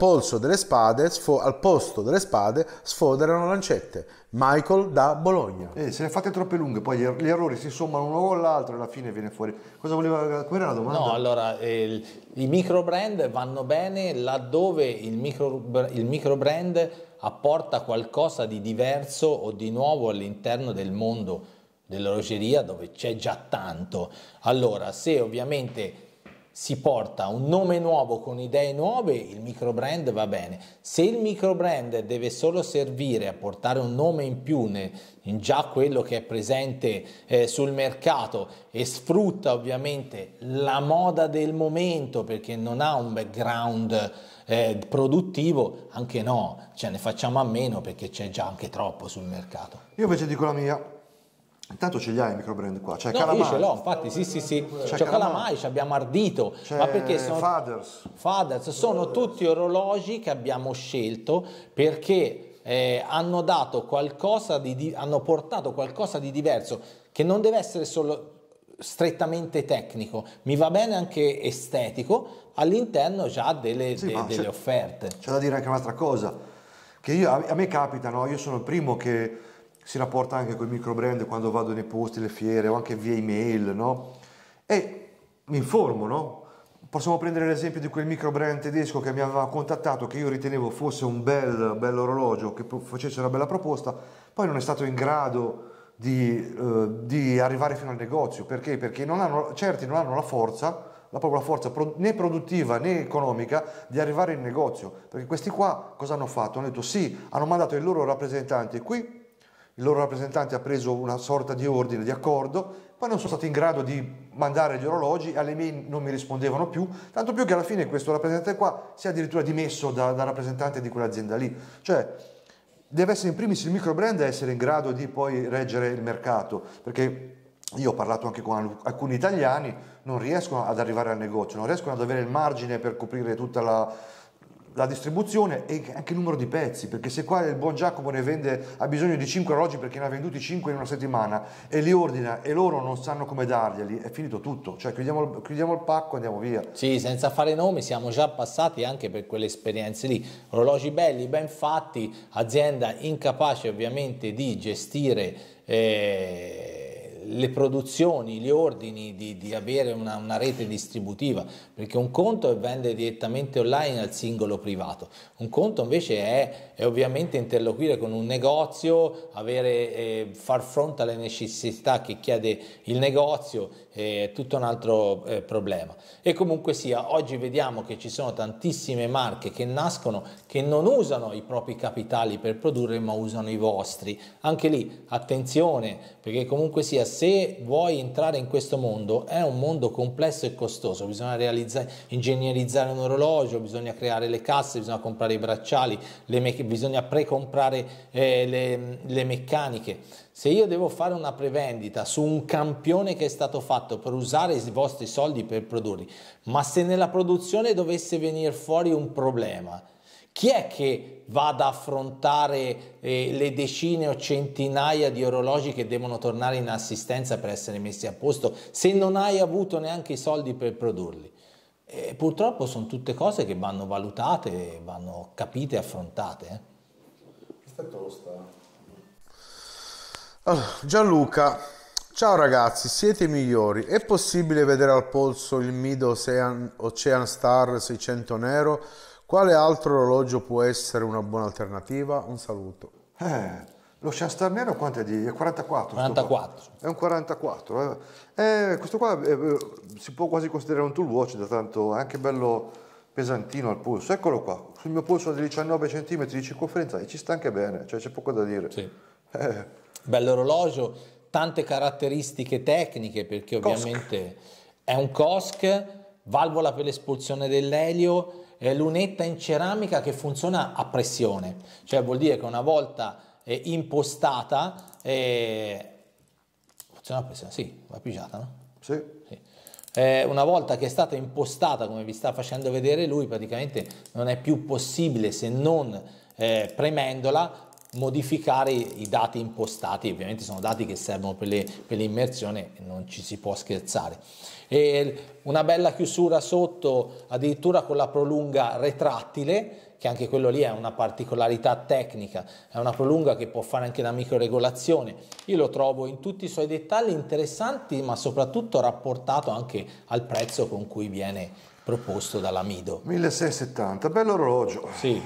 spade, sfo- al posto delle spade sfoderano lancette. Michael da Bologna. Eh, se ne fate troppe lunghe, poi gli, er-, errori si sommano uno con l'altro e alla fine viene fuori. Cosa voleva? Qual era la domanda? No, allora eh, i micro brand vanno bene laddove il micro, il micro brand apporta qualcosa di diverso o di nuovo all'interno del mondo dell'orologeria dove c'è già tanto. Allora, se ovviamente si porta un nome nuovo con idee nuove, il micro brand va bene. Se il micro brand deve solo servire a portare un nome in più nel, in già quello che è presente eh, sul mercato e sfrutta ovviamente la moda del momento perché non ha un background eh, produttivo, anche no, ce ne facciamo a meno perché c'è già anche troppo sul mercato. Io invece dico la mia. Intanto ce li hai i microbrand qua, c'è no, Calamari. Io ce l'ho, infatti, sì, sì, sì. C'è, c'è Calamari, Calamari abbiamo Ardito. C'è ma perché sono, Fathers. Fathers. Sono tutti orologi che abbiamo scelto perché eh, hanno dato qualcosa di, di, hanno portato qualcosa di diverso che non deve essere solo strettamente tecnico, mi va bene anche estetico, all'interno già delle, sì, de, delle c'è, offerte. C'è da dire anche un'altra cosa, che io, a, a me capita, no? io sono il primo che si rapporta anche con i brand quando vado nei posti, le fiere o anche via email, no? E mi informo, no? Possiamo prendere l'esempio di quel micro brand tedesco che mi aveva contattato, che io ritenevo fosse un bel, bel orologio, che facesse una bella proposta, poi non è stato in grado di, eh, di arrivare fino al negozio. Perché? Perché non hanno, certi non hanno la forza, la propria forza né produttiva né economica di arrivare in negozio. Perché questi qua cosa hanno fatto? Hanno detto sì, hanno mandato i loro rappresentanti qui il loro rappresentante ha preso una sorta di ordine, di accordo, poi non sono stato in grado di mandare gli orologi, alle mail non mi rispondevano più, tanto più che alla fine questo rappresentante qua si è addirittura dimesso da, da rappresentante di quell'azienda lì. Cioè, deve essere in primis il micro brand a essere in grado di poi reggere il mercato, perché io ho parlato anche con alcuni italiani, non riescono ad arrivare al negozio, non riescono ad avere il margine per coprire tutta la, la distribuzione e anche il numero di pezzi, perché se qua il buon Giacomo ne vende, ha bisogno di 5 orologi perché ne ha venduti 5 in una settimana e li ordina e loro non sanno come darglieli, è finito tutto, cioè chiudiamo, chiudiamo il pacco e andiamo via. Sì, senza fare nomi siamo già passati anche per quelle esperienze lì, orologi belli, ben fatti, azienda incapace ovviamente di gestire... Eh le produzioni, gli ordini, di, di avere una, una, rete distributiva, perché un conto è vendere direttamente online al singolo privato, un conto invece è è ovviamente interloquire con un negozio, avere, eh, far fronte alle necessità che chiede il negozio, è eh, tutto un altro eh, problema. E comunque sia, oggi vediamo che ci sono tantissime marche che nascono, che non usano i propri capitali per produrre, ma usano i vostri. Anche lì, attenzione, perché comunque sia, se vuoi entrare in questo mondo, è un mondo complesso e costoso, bisogna realizzare, ingegnerizzare un orologio, bisogna creare le casse, bisogna comprare i bracciali, le meccaniche, bisogna precomprare eh, le, le meccaniche. Se io devo fare una prevendita su un campione che è stato fatto per usare i vostri soldi per produrli, ma se nella produzione dovesse venire fuori un problema, chi è che va ad affrontare eh, le decine o centinaia di orologi che devono tornare in assistenza per essere messi a posto se non hai avuto neanche i soldi per produrli? E purtroppo sono tutte cose che vanno valutate, vanno capite e affrontate. Questa eh. è tosta. Allora, Gianluca, ciao ragazzi, siete i migliori. È possibile vedere al polso il Mid Ocean, Ocean Star 600 nero? Quale altro orologio può essere una buona alternativa? Un saluto. Eh, lo Shastar Nero quanto è di? È 44. 44. È un 44. Eh. eh, questo qua è, eh, eh, si può quasi considerare un tool watch, da tanto è anche bello pesantino al polso. Eccolo qua, sul mio polso di 19 cm di circonferenza e ci sta anche bene, cioè c'è poco da dire. Sì. Eh. Bello orologio, tante caratteristiche tecniche perché ovviamente Cosc. è un COSC, valvola per l'espulsione dell'elio, lunetta in ceramica che funziona a pressione, cioè vuol dire che una volta eh, impostata, eh, funziona, sì, va pigiata, no? Sì. sì. Eh, una volta che è stata impostata, come vi sta facendo vedere lui, praticamente non è più possibile se non eh, premendola modificare i dati impostati, ovviamente sono dati che servono per, le, per l'immersione, non ci si può scherzare. E una bella chiusura sotto, addirittura con la prolunga retrattile, che anche quello lì è una particolarità tecnica, è una prolunga che può fare anche la microregolazione. Io lo trovo in tutti i suoi dettagli interessanti, ma soprattutto rapportato anche al prezzo con cui viene proposto dall'Amido. 1670, bello orologio. Sì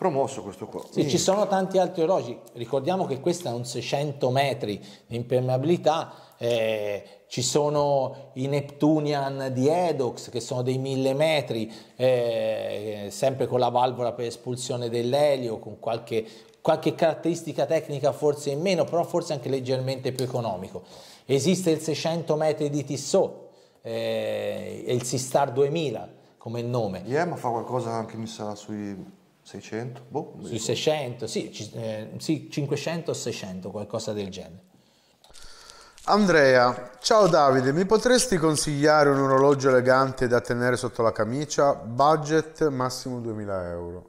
promosso questo qua. Sì, ci sono tanti altri orologi, ricordiamo che questo è un 600 metri di impermeabilità, eh, ci sono i Neptunian di Edox che sono dei 1000 metri, eh, sempre con la valvola per espulsione dell'elio, con qualche, qualche caratteristica tecnica forse in meno, però forse anche leggermente più economico. Esiste il 600 metri di Tissot eh, il Sistar 2000 come nome. IEM yeah, fa qualcosa anche mi sa sui 600? Boh, Sui 600, sì, eh, sì, 500 o 600, qualcosa del genere. Andrea, ciao Davide, mi potresti consigliare un orologio elegante da tenere sotto la camicia? Budget massimo 2000 euro.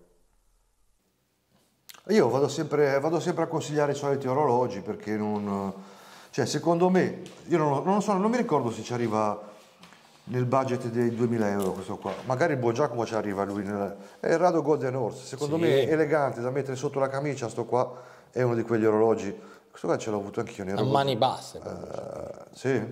Io vado sempre, vado sempre a consigliare i soliti orologi perché non... Cioè, secondo me, io non, non, so, non mi ricordo se ci arriva nel budget dei 2000 euro questo qua magari il buon Giacomo ci arriva lui nel... è il Rado Golden Horse secondo sì. me è elegante da mettere sotto la camicia sto qua è uno di quegli orologi questo qua ce l'ho avuto anch'io nero a mani basse uh, sì (laughs)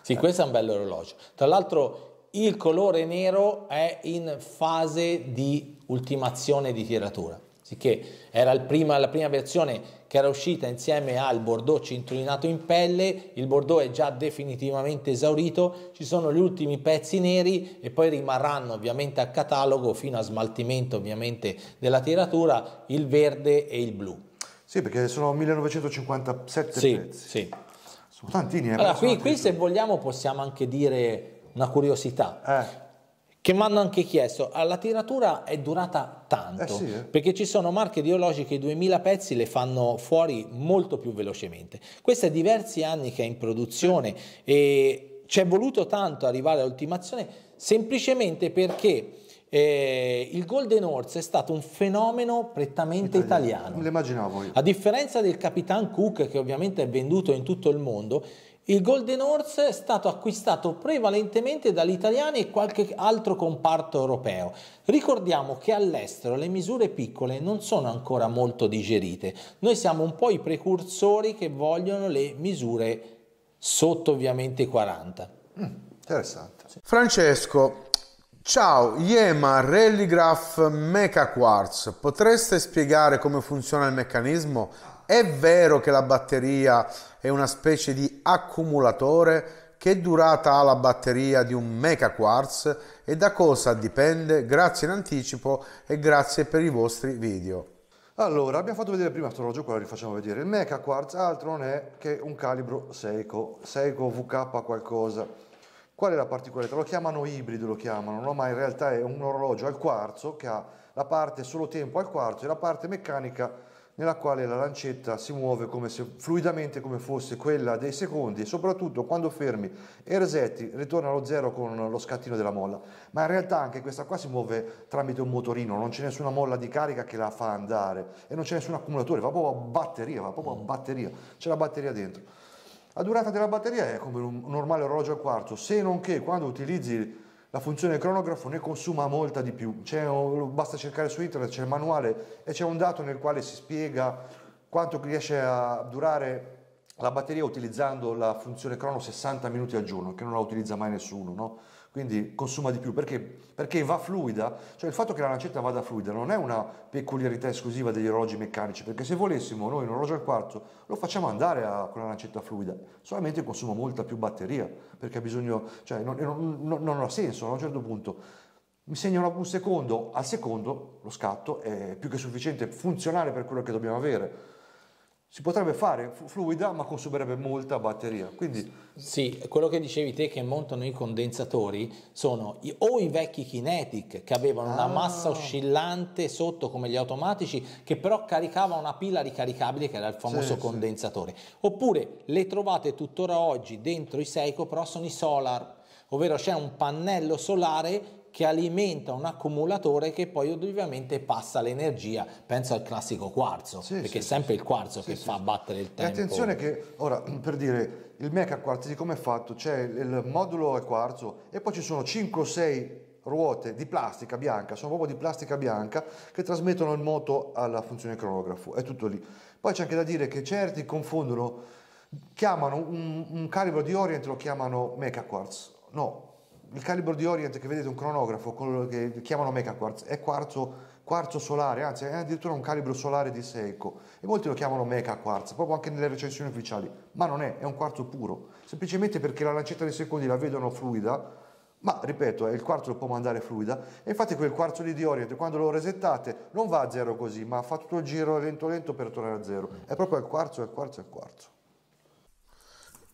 sì questo è un bello orologio tra l'altro il colore nero è in fase di ultimazione di tiratura sicché era prima, la prima versione che era uscita insieme al Bordeaux cinturinato in pelle, il Bordeaux è già definitivamente esaurito, ci sono gli ultimi pezzi neri e poi rimarranno ovviamente a catalogo fino a smaltimento ovviamente della tiratura il verde e il blu. Sì, perché sono 1957 sì, pezzi. Sì. Sono tantini. Eh, allora, qui, qui se vogliamo possiamo anche dire una curiosità. Eh che mi hanno anche chiesto, ah, la tiratura è durata tanto, eh sì, eh. perché ci sono marche di orologi che 2000 pezzi le fanno fuori molto più velocemente. Questa è diversi anni che è in produzione e ci è voluto tanto arrivare all'ultimazione, semplicemente perché eh, il Golden Horse è stato un fenomeno prettamente italiano. italiano. immaginavo io. A differenza del Capitan Cook, che ovviamente è venduto in tutto il mondo, il Golden Horse è stato acquistato prevalentemente dagli italiani e qualche altro comparto europeo. Ricordiamo che all'estero le misure piccole non sono ancora molto digerite. Noi siamo un po' i precursori che vogliono le misure sotto ovviamente 40. Mm, interessante. Francesco, Ciao, Iema Religraph Mecha Quartz. Potreste spiegare come funziona il meccanismo? È vero che la batteria è una specie di accumulatore che durata ha la batteria di un mega quartz e da cosa dipende grazie in anticipo e grazie per i vostri video. Allora, abbiamo fatto vedere prima questo orologio, qua lo rifacciamo vedere. Il Mecha Quartz altro non è che un calibro Seiko, Seiko VK qualcosa. Qual è la particolarità? Lo chiamano ibrido, lo chiamano, no? ma in realtà è un orologio al quarzo che ha la parte solo tempo al quarzo e la parte meccanica al nella quale la lancetta si muove come se, fluidamente come fosse quella dei secondi e soprattutto quando fermi e resetti ritorna allo zero con lo scattino della molla. Ma in realtà anche questa qua si muove tramite un motorino, non c'è nessuna molla di carica che la fa andare e non c'è nessun accumulatore, va proprio a batteria, va proprio a batteria, c'è la batteria dentro. La durata della batteria è come un normale orologio al quarto se non che quando utilizzi la funzione cronografo ne consuma molta di più, un, basta cercare su internet, c'è il manuale e c'è un dato nel quale si spiega quanto riesce a durare la batteria utilizzando la funzione crono 60 minuti al giorno, che non la utilizza mai nessuno. No? quindi consuma di più. Perché? Perché va fluida, cioè il fatto che la lancetta vada fluida non è una peculiarità esclusiva degli orologi meccanici, perché se volessimo noi un orologio al quarto lo facciamo andare a, con la lancetta fluida, solamente consuma molta più batteria, perché ha bisogno, cioè non, non, non ha senso a un certo punto mi segna un secondo, al secondo lo scatto è più che sufficiente, funzionare per quello che dobbiamo avere si potrebbe fare fluida ma consumerebbe molta batteria. Quindi... Sì, quello che dicevi te che montano i condensatori sono i, o i vecchi Kinetic che avevano ah. una massa oscillante sotto come gli automatici che però caricava una pila ricaricabile che era il famoso sì, condensatore, sì. oppure le trovate tuttora oggi dentro i Seiko però sono i solar, ovvero c'è un pannello solare che alimenta un accumulatore che poi ovviamente passa l'energia. Penso al classico quarzo, sì, perché sì, è sempre sì, il quarzo che fa battere il tempo. E attenzione che, ora, per dire, il mecha quarzo di come è fatto, c'è il modulo è quarzo e poi ci sono 5 o 6 ruote di plastica bianca, sono proprio di plastica bianca, che trasmettono il moto alla funzione cronografo, è tutto lì. Poi c'è anche da dire che certi confondono, chiamano un, un calibro di Orient, lo chiamano mecha quartz, no, il calibro di Orient che vedete un cronografo, quello che chiamano megaquartz, è quarzo, quarzo, solare, anzi è addirittura un calibro solare di Seiko e molti lo chiamano megaquartz, proprio anche nelle recensioni ufficiali, ma non è, è un quarzo puro, semplicemente perché la lancetta dei secondi la vedono fluida, ma ripeto, eh, il quarzo lo può mandare fluida e infatti quel quarzo lì di Orient quando lo resettate non va a zero così, ma fa tutto il giro lento lento per tornare a zero, è proprio il quarzo, il quarzo, il quarzo.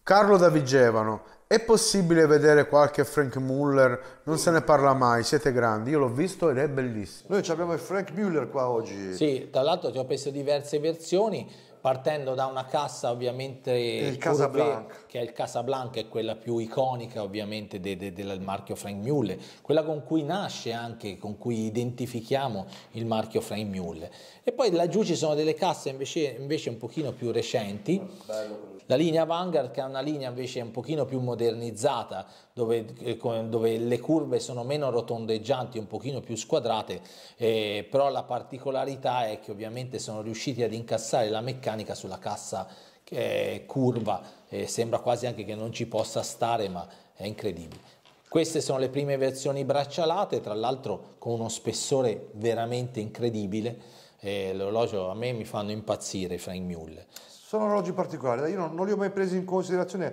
Carlo da Vigevano, è possibile vedere qualche Frank Muller? Non se ne parla mai, siete grandi. Io l'ho visto ed è bellissimo. Noi abbiamo il Frank Muller qua oggi. Sì, tra l'altro ti ho preso diverse versioni, partendo da una cassa ovviamente... Il Casablanca. Che è il Casablanca, è quella più iconica ovviamente de, de, del marchio Frank Muller, quella con cui nasce anche, con cui identifichiamo il marchio Frank Muller. E poi laggiù ci sono delle casse invece, invece un pochino più recenti. Bello la linea Vanguard che è una linea invece un pochino più modernizzata, dove, eh, dove le curve sono meno rotondeggianti, un pochino più squadrate, eh, però la particolarità è che ovviamente sono riusciti ad incassare la meccanica sulla cassa che è curva, eh, sembra quasi anche che non ci possa stare, ma è incredibile. Queste sono le prime versioni braccialate, tra l'altro con uno spessore veramente incredibile. Eh, l'orologio a me mi fanno impazzire i Frank Mule. Sono orologi particolari, io non, non li ho mai presi in considerazione,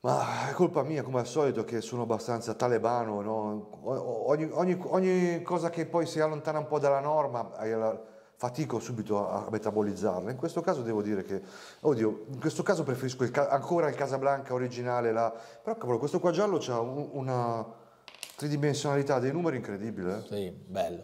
ma è colpa mia come al solito che sono abbastanza talebano, no? ogni, ogni, ogni, cosa che poi si allontana un po' dalla norma fatico subito a metabolizzarla, in questo caso devo dire che, oddio, in questo caso preferisco il ancora il Casablanca originale, là. però cavolo, questo qua giallo ha una tridimensionalità dei numeri incredibile. Eh. Sì, bello,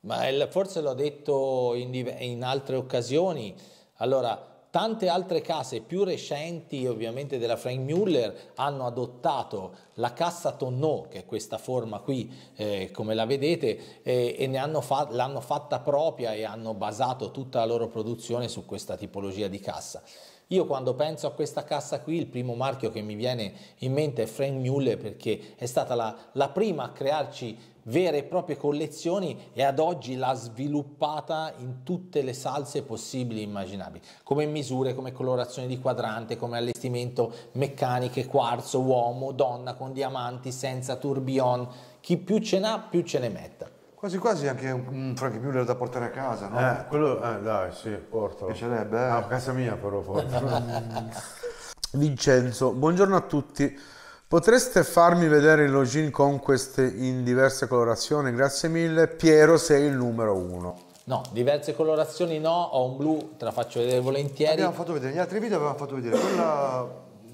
ma il, forse l'ho detto in, in altre occasioni, allora, tante altre case più recenti ovviamente della Frank Muller hanno adottato la cassa tonneau, che è questa forma qui eh, come la vedete, eh, e l'hanno fa fatta propria e hanno basato tutta la loro produzione su questa tipologia di cassa. Io quando penso a questa cassa qui, il primo marchio che mi viene in mente è Frank Muller perché è stata la, la prima a crearci vere e proprie collezioni e ad oggi l'ha sviluppata in tutte le salse possibili e immaginabili, come misure, come colorazione di quadrante, come allestimento meccaniche, quarzo, uomo, donna con diamanti, senza tourbillon, chi più ce n'ha più ce ne metta. Quasi quasi anche un, un Frank Müller da portare a casa, no? Eh, quello, eh, dai, sì, portalo. Piacerebbe, eh? Ah, a ah, casa mia però, forse. (laughs) Vincenzo, buongiorno a tutti. Potreste farmi vedere il Login con queste in diverse colorazioni? Grazie mille. Piero, sei il numero uno. No, diverse colorazioni no, ho un blu, te la faccio vedere volentieri. Abbiamo fatto vedere, negli altri video avevamo fatto vedere quella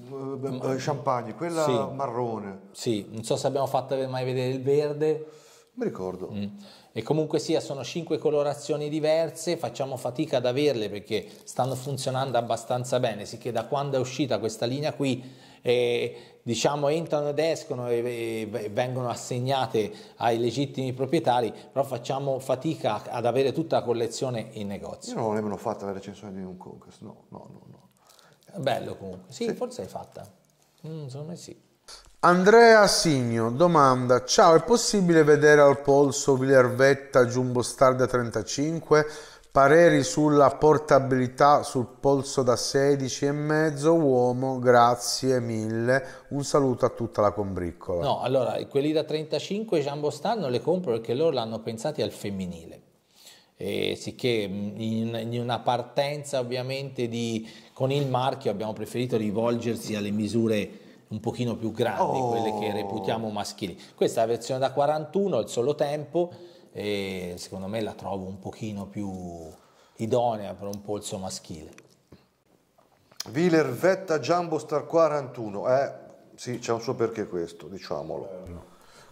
eh, mm. eh, champagne, quella sì. marrone. Sì, non so se abbiamo fatto mai vedere il verde. Mi ricordo. Mm. E comunque sia, sono cinque colorazioni diverse, facciamo fatica ad averle perché stanno funzionando abbastanza bene, sicché da quando è uscita questa linea qui... Eh, diciamo entrano ed escono e, e vengono assegnate ai legittimi proprietari, però facciamo fatica ad avere tutta la collezione in negozio. Io non ho nemmeno fatto la recensione di un Conquest, no, no, no, no. Bello comunque, sì, sì. forse l'hai fatta, mm, secondo me sì. Andrea Signo domanda: Ciao, è possibile vedere al polso Villervetta Jumbo Star da 35? Pareri sulla portabilità sul polso da 16 e mezzo uomo, grazie mille. Un saluto a tutta la combriccola. No, allora, quelli da 35 Jean Bostan non le compro perché loro l'hanno pensati al femminile. E sicché mm, in, in una partenza ovviamente di, con il marchio abbiamo preferito rivolgersi alle misure un pochino più grandi, oh. quelle che oh. reputiamo maschili. Questa è la versione da 41, il solo tempo e secondo me la trovo un pochino più idonea per un polso maschile. Wheeler Vetta Jumbo Star 41, eh sì c'è un suo perché questo, diciamolo. Eh,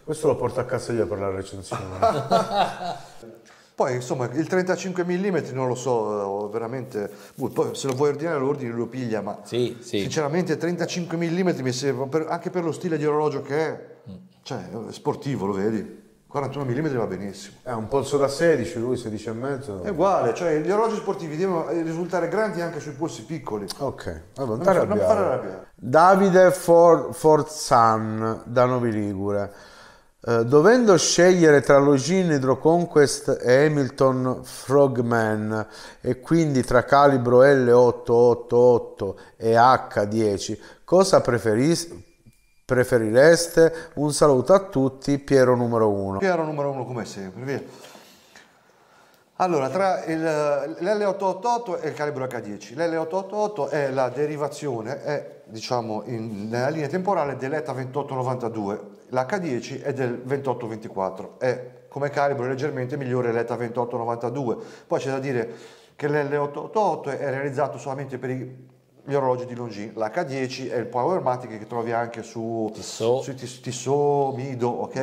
questo lo porta a casa io per la recensione. (laughs) Poi insomma il 35 mm non lo so, eh, veramente, boh, poi se lo vuoi ordinare lo ordini lo piglia, ma sì, sì. sinceramente 35 mm mi sembra, anche per lo stile di orologio che è, mm. cioè eh, sportivo lo vedi. 41 mm va benissimo. È un polso da 16, lui 16,5. È uguale, cioè gli orologi sportivi devono eh, risultare grandi anche sui polsi piccoli. Ok, allora, non, non, non fare arrabbiare. Davide For, Forzan da Novi Ligure. Eh, dovendo scegliere tra Login Hydro Conquest e Hamilton Frogman e quindi tra calibro L888 e H10, cosa preferisci? preferireste? Un saluto a tutti, Piero numero uno. Piero numero uno come sempre, via. Allora, tra il, l'L888 e il calibro H10. L'L888 è la derivazione, è diciamo in, nella linea temporale dell'ETA 2892. L'H10 è del 2824, è come calibro leggermente migliore l'ETA 2892. Poi c'è da dire che l'L888 è realizzato solamente per i gli orologi di Longines. L'H10 è il Powermatic che trovi anche su Tissot, su Tissot Mido, ok?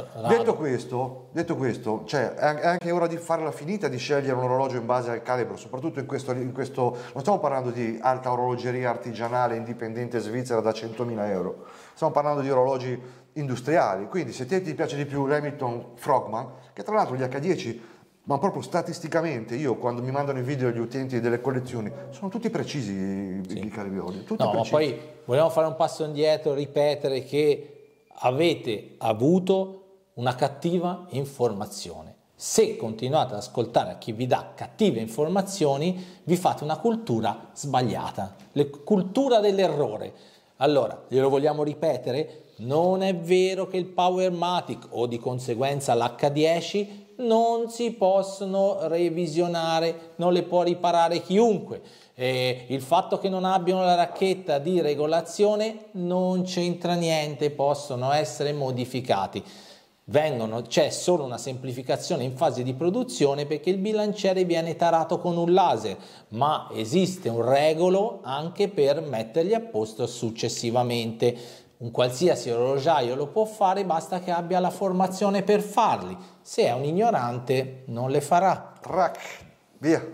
Mm, detto questo, detto questo cioè, è anche ora di farla finita di scegliere un orologio in base al calibro, soprattutto in questo, in questo non stiamo parlando di alta orologeria artigianale indipendente svizzera da 100.000 euro, stiamo parlando di orologi industriali, quindi se ti piace di più l'Hamilton Frogman, che tra l'altro gli H10 ma proprio statisticamente io quando mi mandano i video agli utenti delle collezioni sono tutti precisi sì. i carvioli tutti no precisi. ma poi vogliamo fare un passo indietro ripetere che avete avuto una cattiva informazione se continuate ad ascoltare a chi vi dà cattive informazioni vi fate una cultura sbagliata la cultura dell'errore allora glielo vogliamo ripetere non è vero che il Powermatic o di conseguenza l'H10 non si possono revisionare, non le può riparare chiunque. Eh, il fatto che non abbiano la racchetta di regolazione non c'entra niente, possono essere modificati. Vengono, c'è solo una semplificazione in fase di produzione perché il bilanciere viene tarato con un laser, ma esiste un regolo anche per metterli a posto successivamente. Un qualsiasi orologiaio lo può fare, basta che abbia la formazione per farli. Se è un ignorante, non le farà. Rack, via.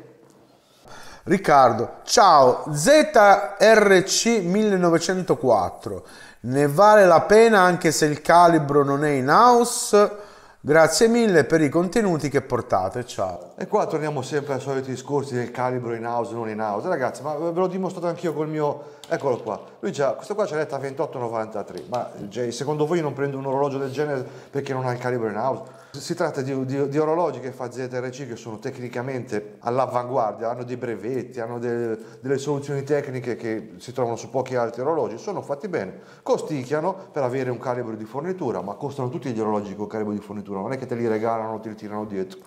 Riccardo, ciao, ZRC 1904. Ne vale la pena anche se il calibro non è in house? Grazie mille per i contenuti che portate, ciao. E qua torniamo sempre ai soliti discorsi del calibro in house, non in house. Ragazzi, ma ve l'ho dimostrato anch'io col mio... Eccolo qua. Lui già, questo qua c'è letta 28,93. Ma Jay, secondo voi non prendo un orologio del genere perché non ha il calibro in house? Si tratta di, di, di orologi che fa ZRC che sono tecnicamente all'avanguardia, hanno dei brevetti, hanno de, delle soluzioni tecniche che si trovano su pochi altri orologi, sono fatti bene, costicchiano per avere un calibro di fornitura, ma costano tutti gli orologi con calibro di fornitura, non è che te li regalano o te li tirano dietro.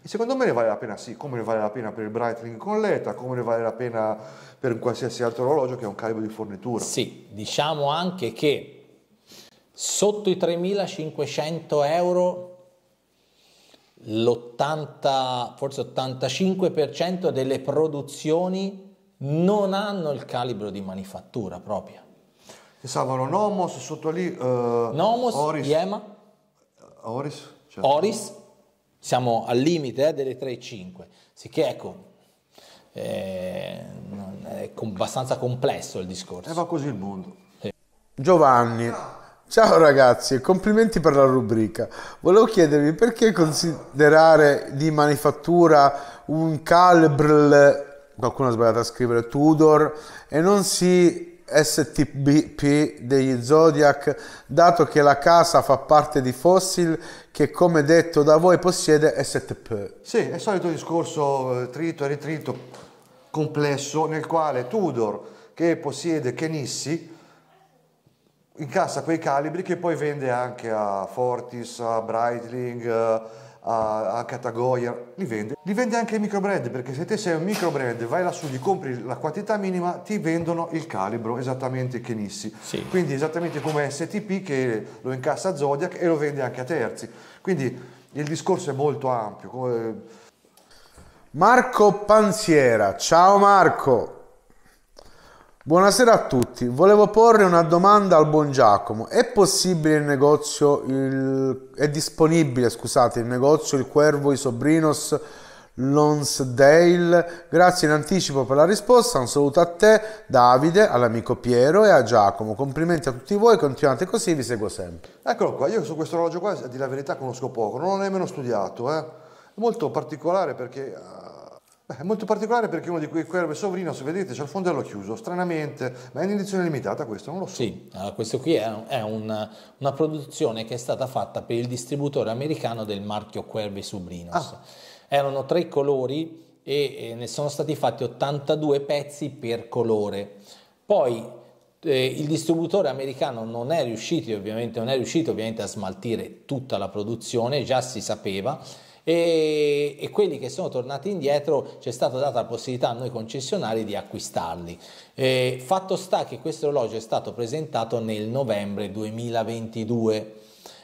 E secondo me ne vale la pena sì, come ne vale la pena per il Breitling con l'ETA, come ne vale la pena per un qualsiasi altro orologio che ha un calibro di fornitura. Sì, diciamo anche che sotto i 3.500 euro l'80, forse 85% delle produzioni non hanno il calibro di manifattura propria. Che Pensavano Nomos, sotto lì... Eh, Nomos, Oris. Iema. Oris. Certo. Oris, siamo al limite eh, delle 3,5. Sicché ecco, eh, è, è abbastanza complesso il discorso. E va così il mondo. Sì. Giovanni. Ah. Ciao ragazzi complimenti per la rubrica. Volevo chiedervi perché considerare di manifattura un Calbrl, qualcuno ha sbagliato a scrivere Tudor, e non si STBP degli Zodiac, dato che la casa fa parte di Fossil che come detto da voi possiede STP. Sì, è il solito discorso eh, trito e ritrito complesso nel quale Tudor, che possiede Kenissi, incassa quei calibri che poi vende anche a Fortis, a Breitling, a, a Catagoyer, li vende. Li vende anche ai microbrand, perché se te sei un microbrand, vai lassù, gli compri la quantità minima, ti vendono il calibro esattamente che nissi. Sì. Quindi esattamente come STP che lo incassa a Zodiac e lo vende anche a terzi. Quindi il discorso è molto ampio. Marco Pansiera, ciao Marco. Buonasera a tutti, volevo porre una domanda al buon Giacomo. È possibile il negozio, il... è disponibile, scusate, il negozio Il Cuervo Sobrinos Lonsdale? Grazie in anticipo per la risposta, un saluto a te, Davide, all'amico Piero e a Giacomo. Complimenti a tutti voi, continuate così, vi seguo sempre. Eccolo qua, io su questo orologio qua, di la verità, conosco poco, non l'ho nemmeno studiato, eh? È molto particolare perché ah, Beh, è molto particolare perché uno di quei querve sovrino, se vedete, c'è il fondello chiuso, stranamente, ma è in edizione limitata questo, non lo so. Sì, questo qui è, è una, una, produzione che è stata fatta per il distributore americano del marchio Querve Sobrinos. Ah. Erano tre colori e, e ne sono stati fatti 82 pezzi per colore. Poi eh, il distributore americano non è, riuscito, non è riuscito ovviamente a smaltire tutta la produzione, già si sapeva, e, e, quelli che sono tornati indietro ci è stata data la possibilità a noi concessionari di acquistarli. E fatto sta che questo orologio è stato presentato nel novembre 2022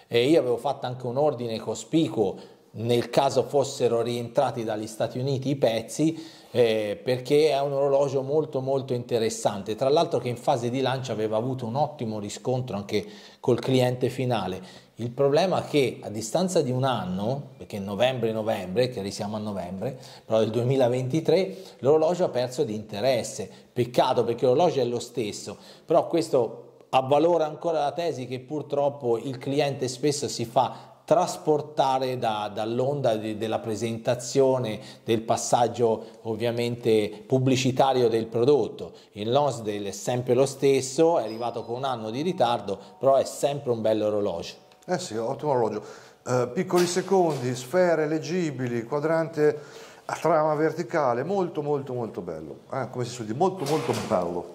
e io avevo fatto anche un ordine cospicuo nel caso fossero rientrati dagli Stati Uniti i pezzi eh, perché è un orologio molto molto interessante tra l'altro che in fase di lancio aveva avuto un ottimo riscontro anche col cliente finale il problema è che a distanza di un anno, perché novembre-novembre, che risiamo a novembre, però del 2023, l'orologio ha perso di interesse. Peccato perché l'orologio è lo stesso, però questo avvalora ancora la tesi che purtroppo il cliente spesso si fa trasportare da, dall'onda de, della presentazione, del passaggio ovviamente pubblicitario del prodotto. Il Lonsdale è sempre lo stesso, è arrivato con un anno di ritardo, però è sempre un bello orologio. Eh sì, ottimo orologio. Eh, piccoli secondi, sfere leggibili, quadrante a trama verticale, molto molto molto bello. Eh, come si suol dire, molto molto bello.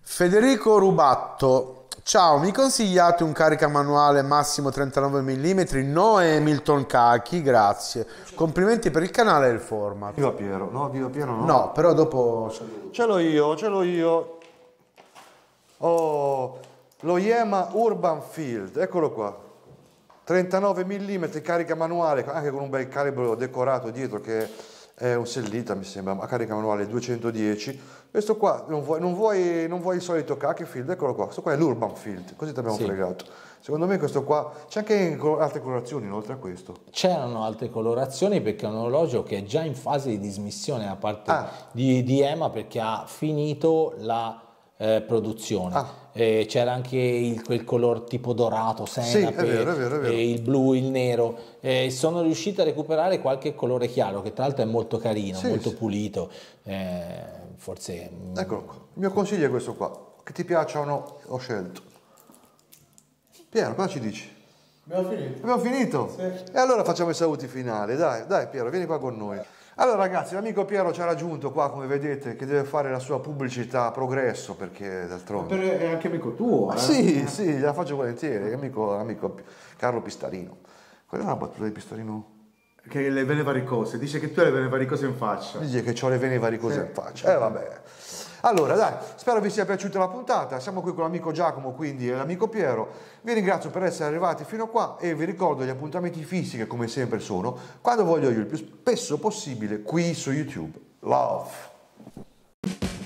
Federico Rubatto. Ciao, mi consigliate un carica-manuale massimo 39 mm? No Hamilton Kaki, grazie. Complimenti per il canale e il format. Viva Piero, no, viva Piero no. No, però dopo... Ce l'ho io, ce l'ho io. Oh, lo Yema Urban Field, eccolo qua. 39 mm carica manuale, anche con un bel calibro decorato dietro che è un sellita mi sembra, a carica manuale 210. Questo qua non vuoi, non vuoi, non vuoi il solito cacchi field, eccolo qua, questo qua è l'urban field, così ti abbiamo sì. fregato. Secondo me questo qua, c'è anche altre colorazioni oltre a questo. C'erano altre colorazioni perché è un orologio che è già in fase di dismissione da parte ah. di, di EMA perché ha finito la eh, produzione. Ah. Eh, c'era anche il, quel color tipo dorato, senape, sì, è vero, è vero, è vero. Eh, il blu, il nero. Eh, sono riuscito a recuperare qualche colore chiaro, che tra l'altro è molto carino, sì, molto sì. pulito. Eh, forse... Mm. Eccolo qua. Il mio consiglio è questo qua. Che ti piacciono, ho scelto. Piero, cosa ci dici? Abbiamo finito. Abbiamo finito? Sì. E allora facciamo i saluti finali. Dai, dai Piero, vieni qua con noi. Allora ragazzi, l'amico Piero ci ha raggiunto qua, come vedete, che deve fare la sua pubblicità a progresso, perché d'altronde... Per, eh, è anche amico tuo, eh? Sì, sì, la faccio volentieri, è amico, amico Carlo Pistarino. Qual è la battuta di Pistarino? Che le vene varicose, dice che tu hai le vene varicose in faccia. Dice che ho le vene varicose sì. in faccia, eh vabbè. Allora, dai, spero vi sia piaciuta la puntata. Siamo qui con l'amico Giacomo, quindi e l'amico Piero. Vi ringrazio per essere arrivati fino a qua e vi ricordo gli appuntamenti fissi che come sempre sono quando voglio io il più spesso possibile qui su YouTube. Love.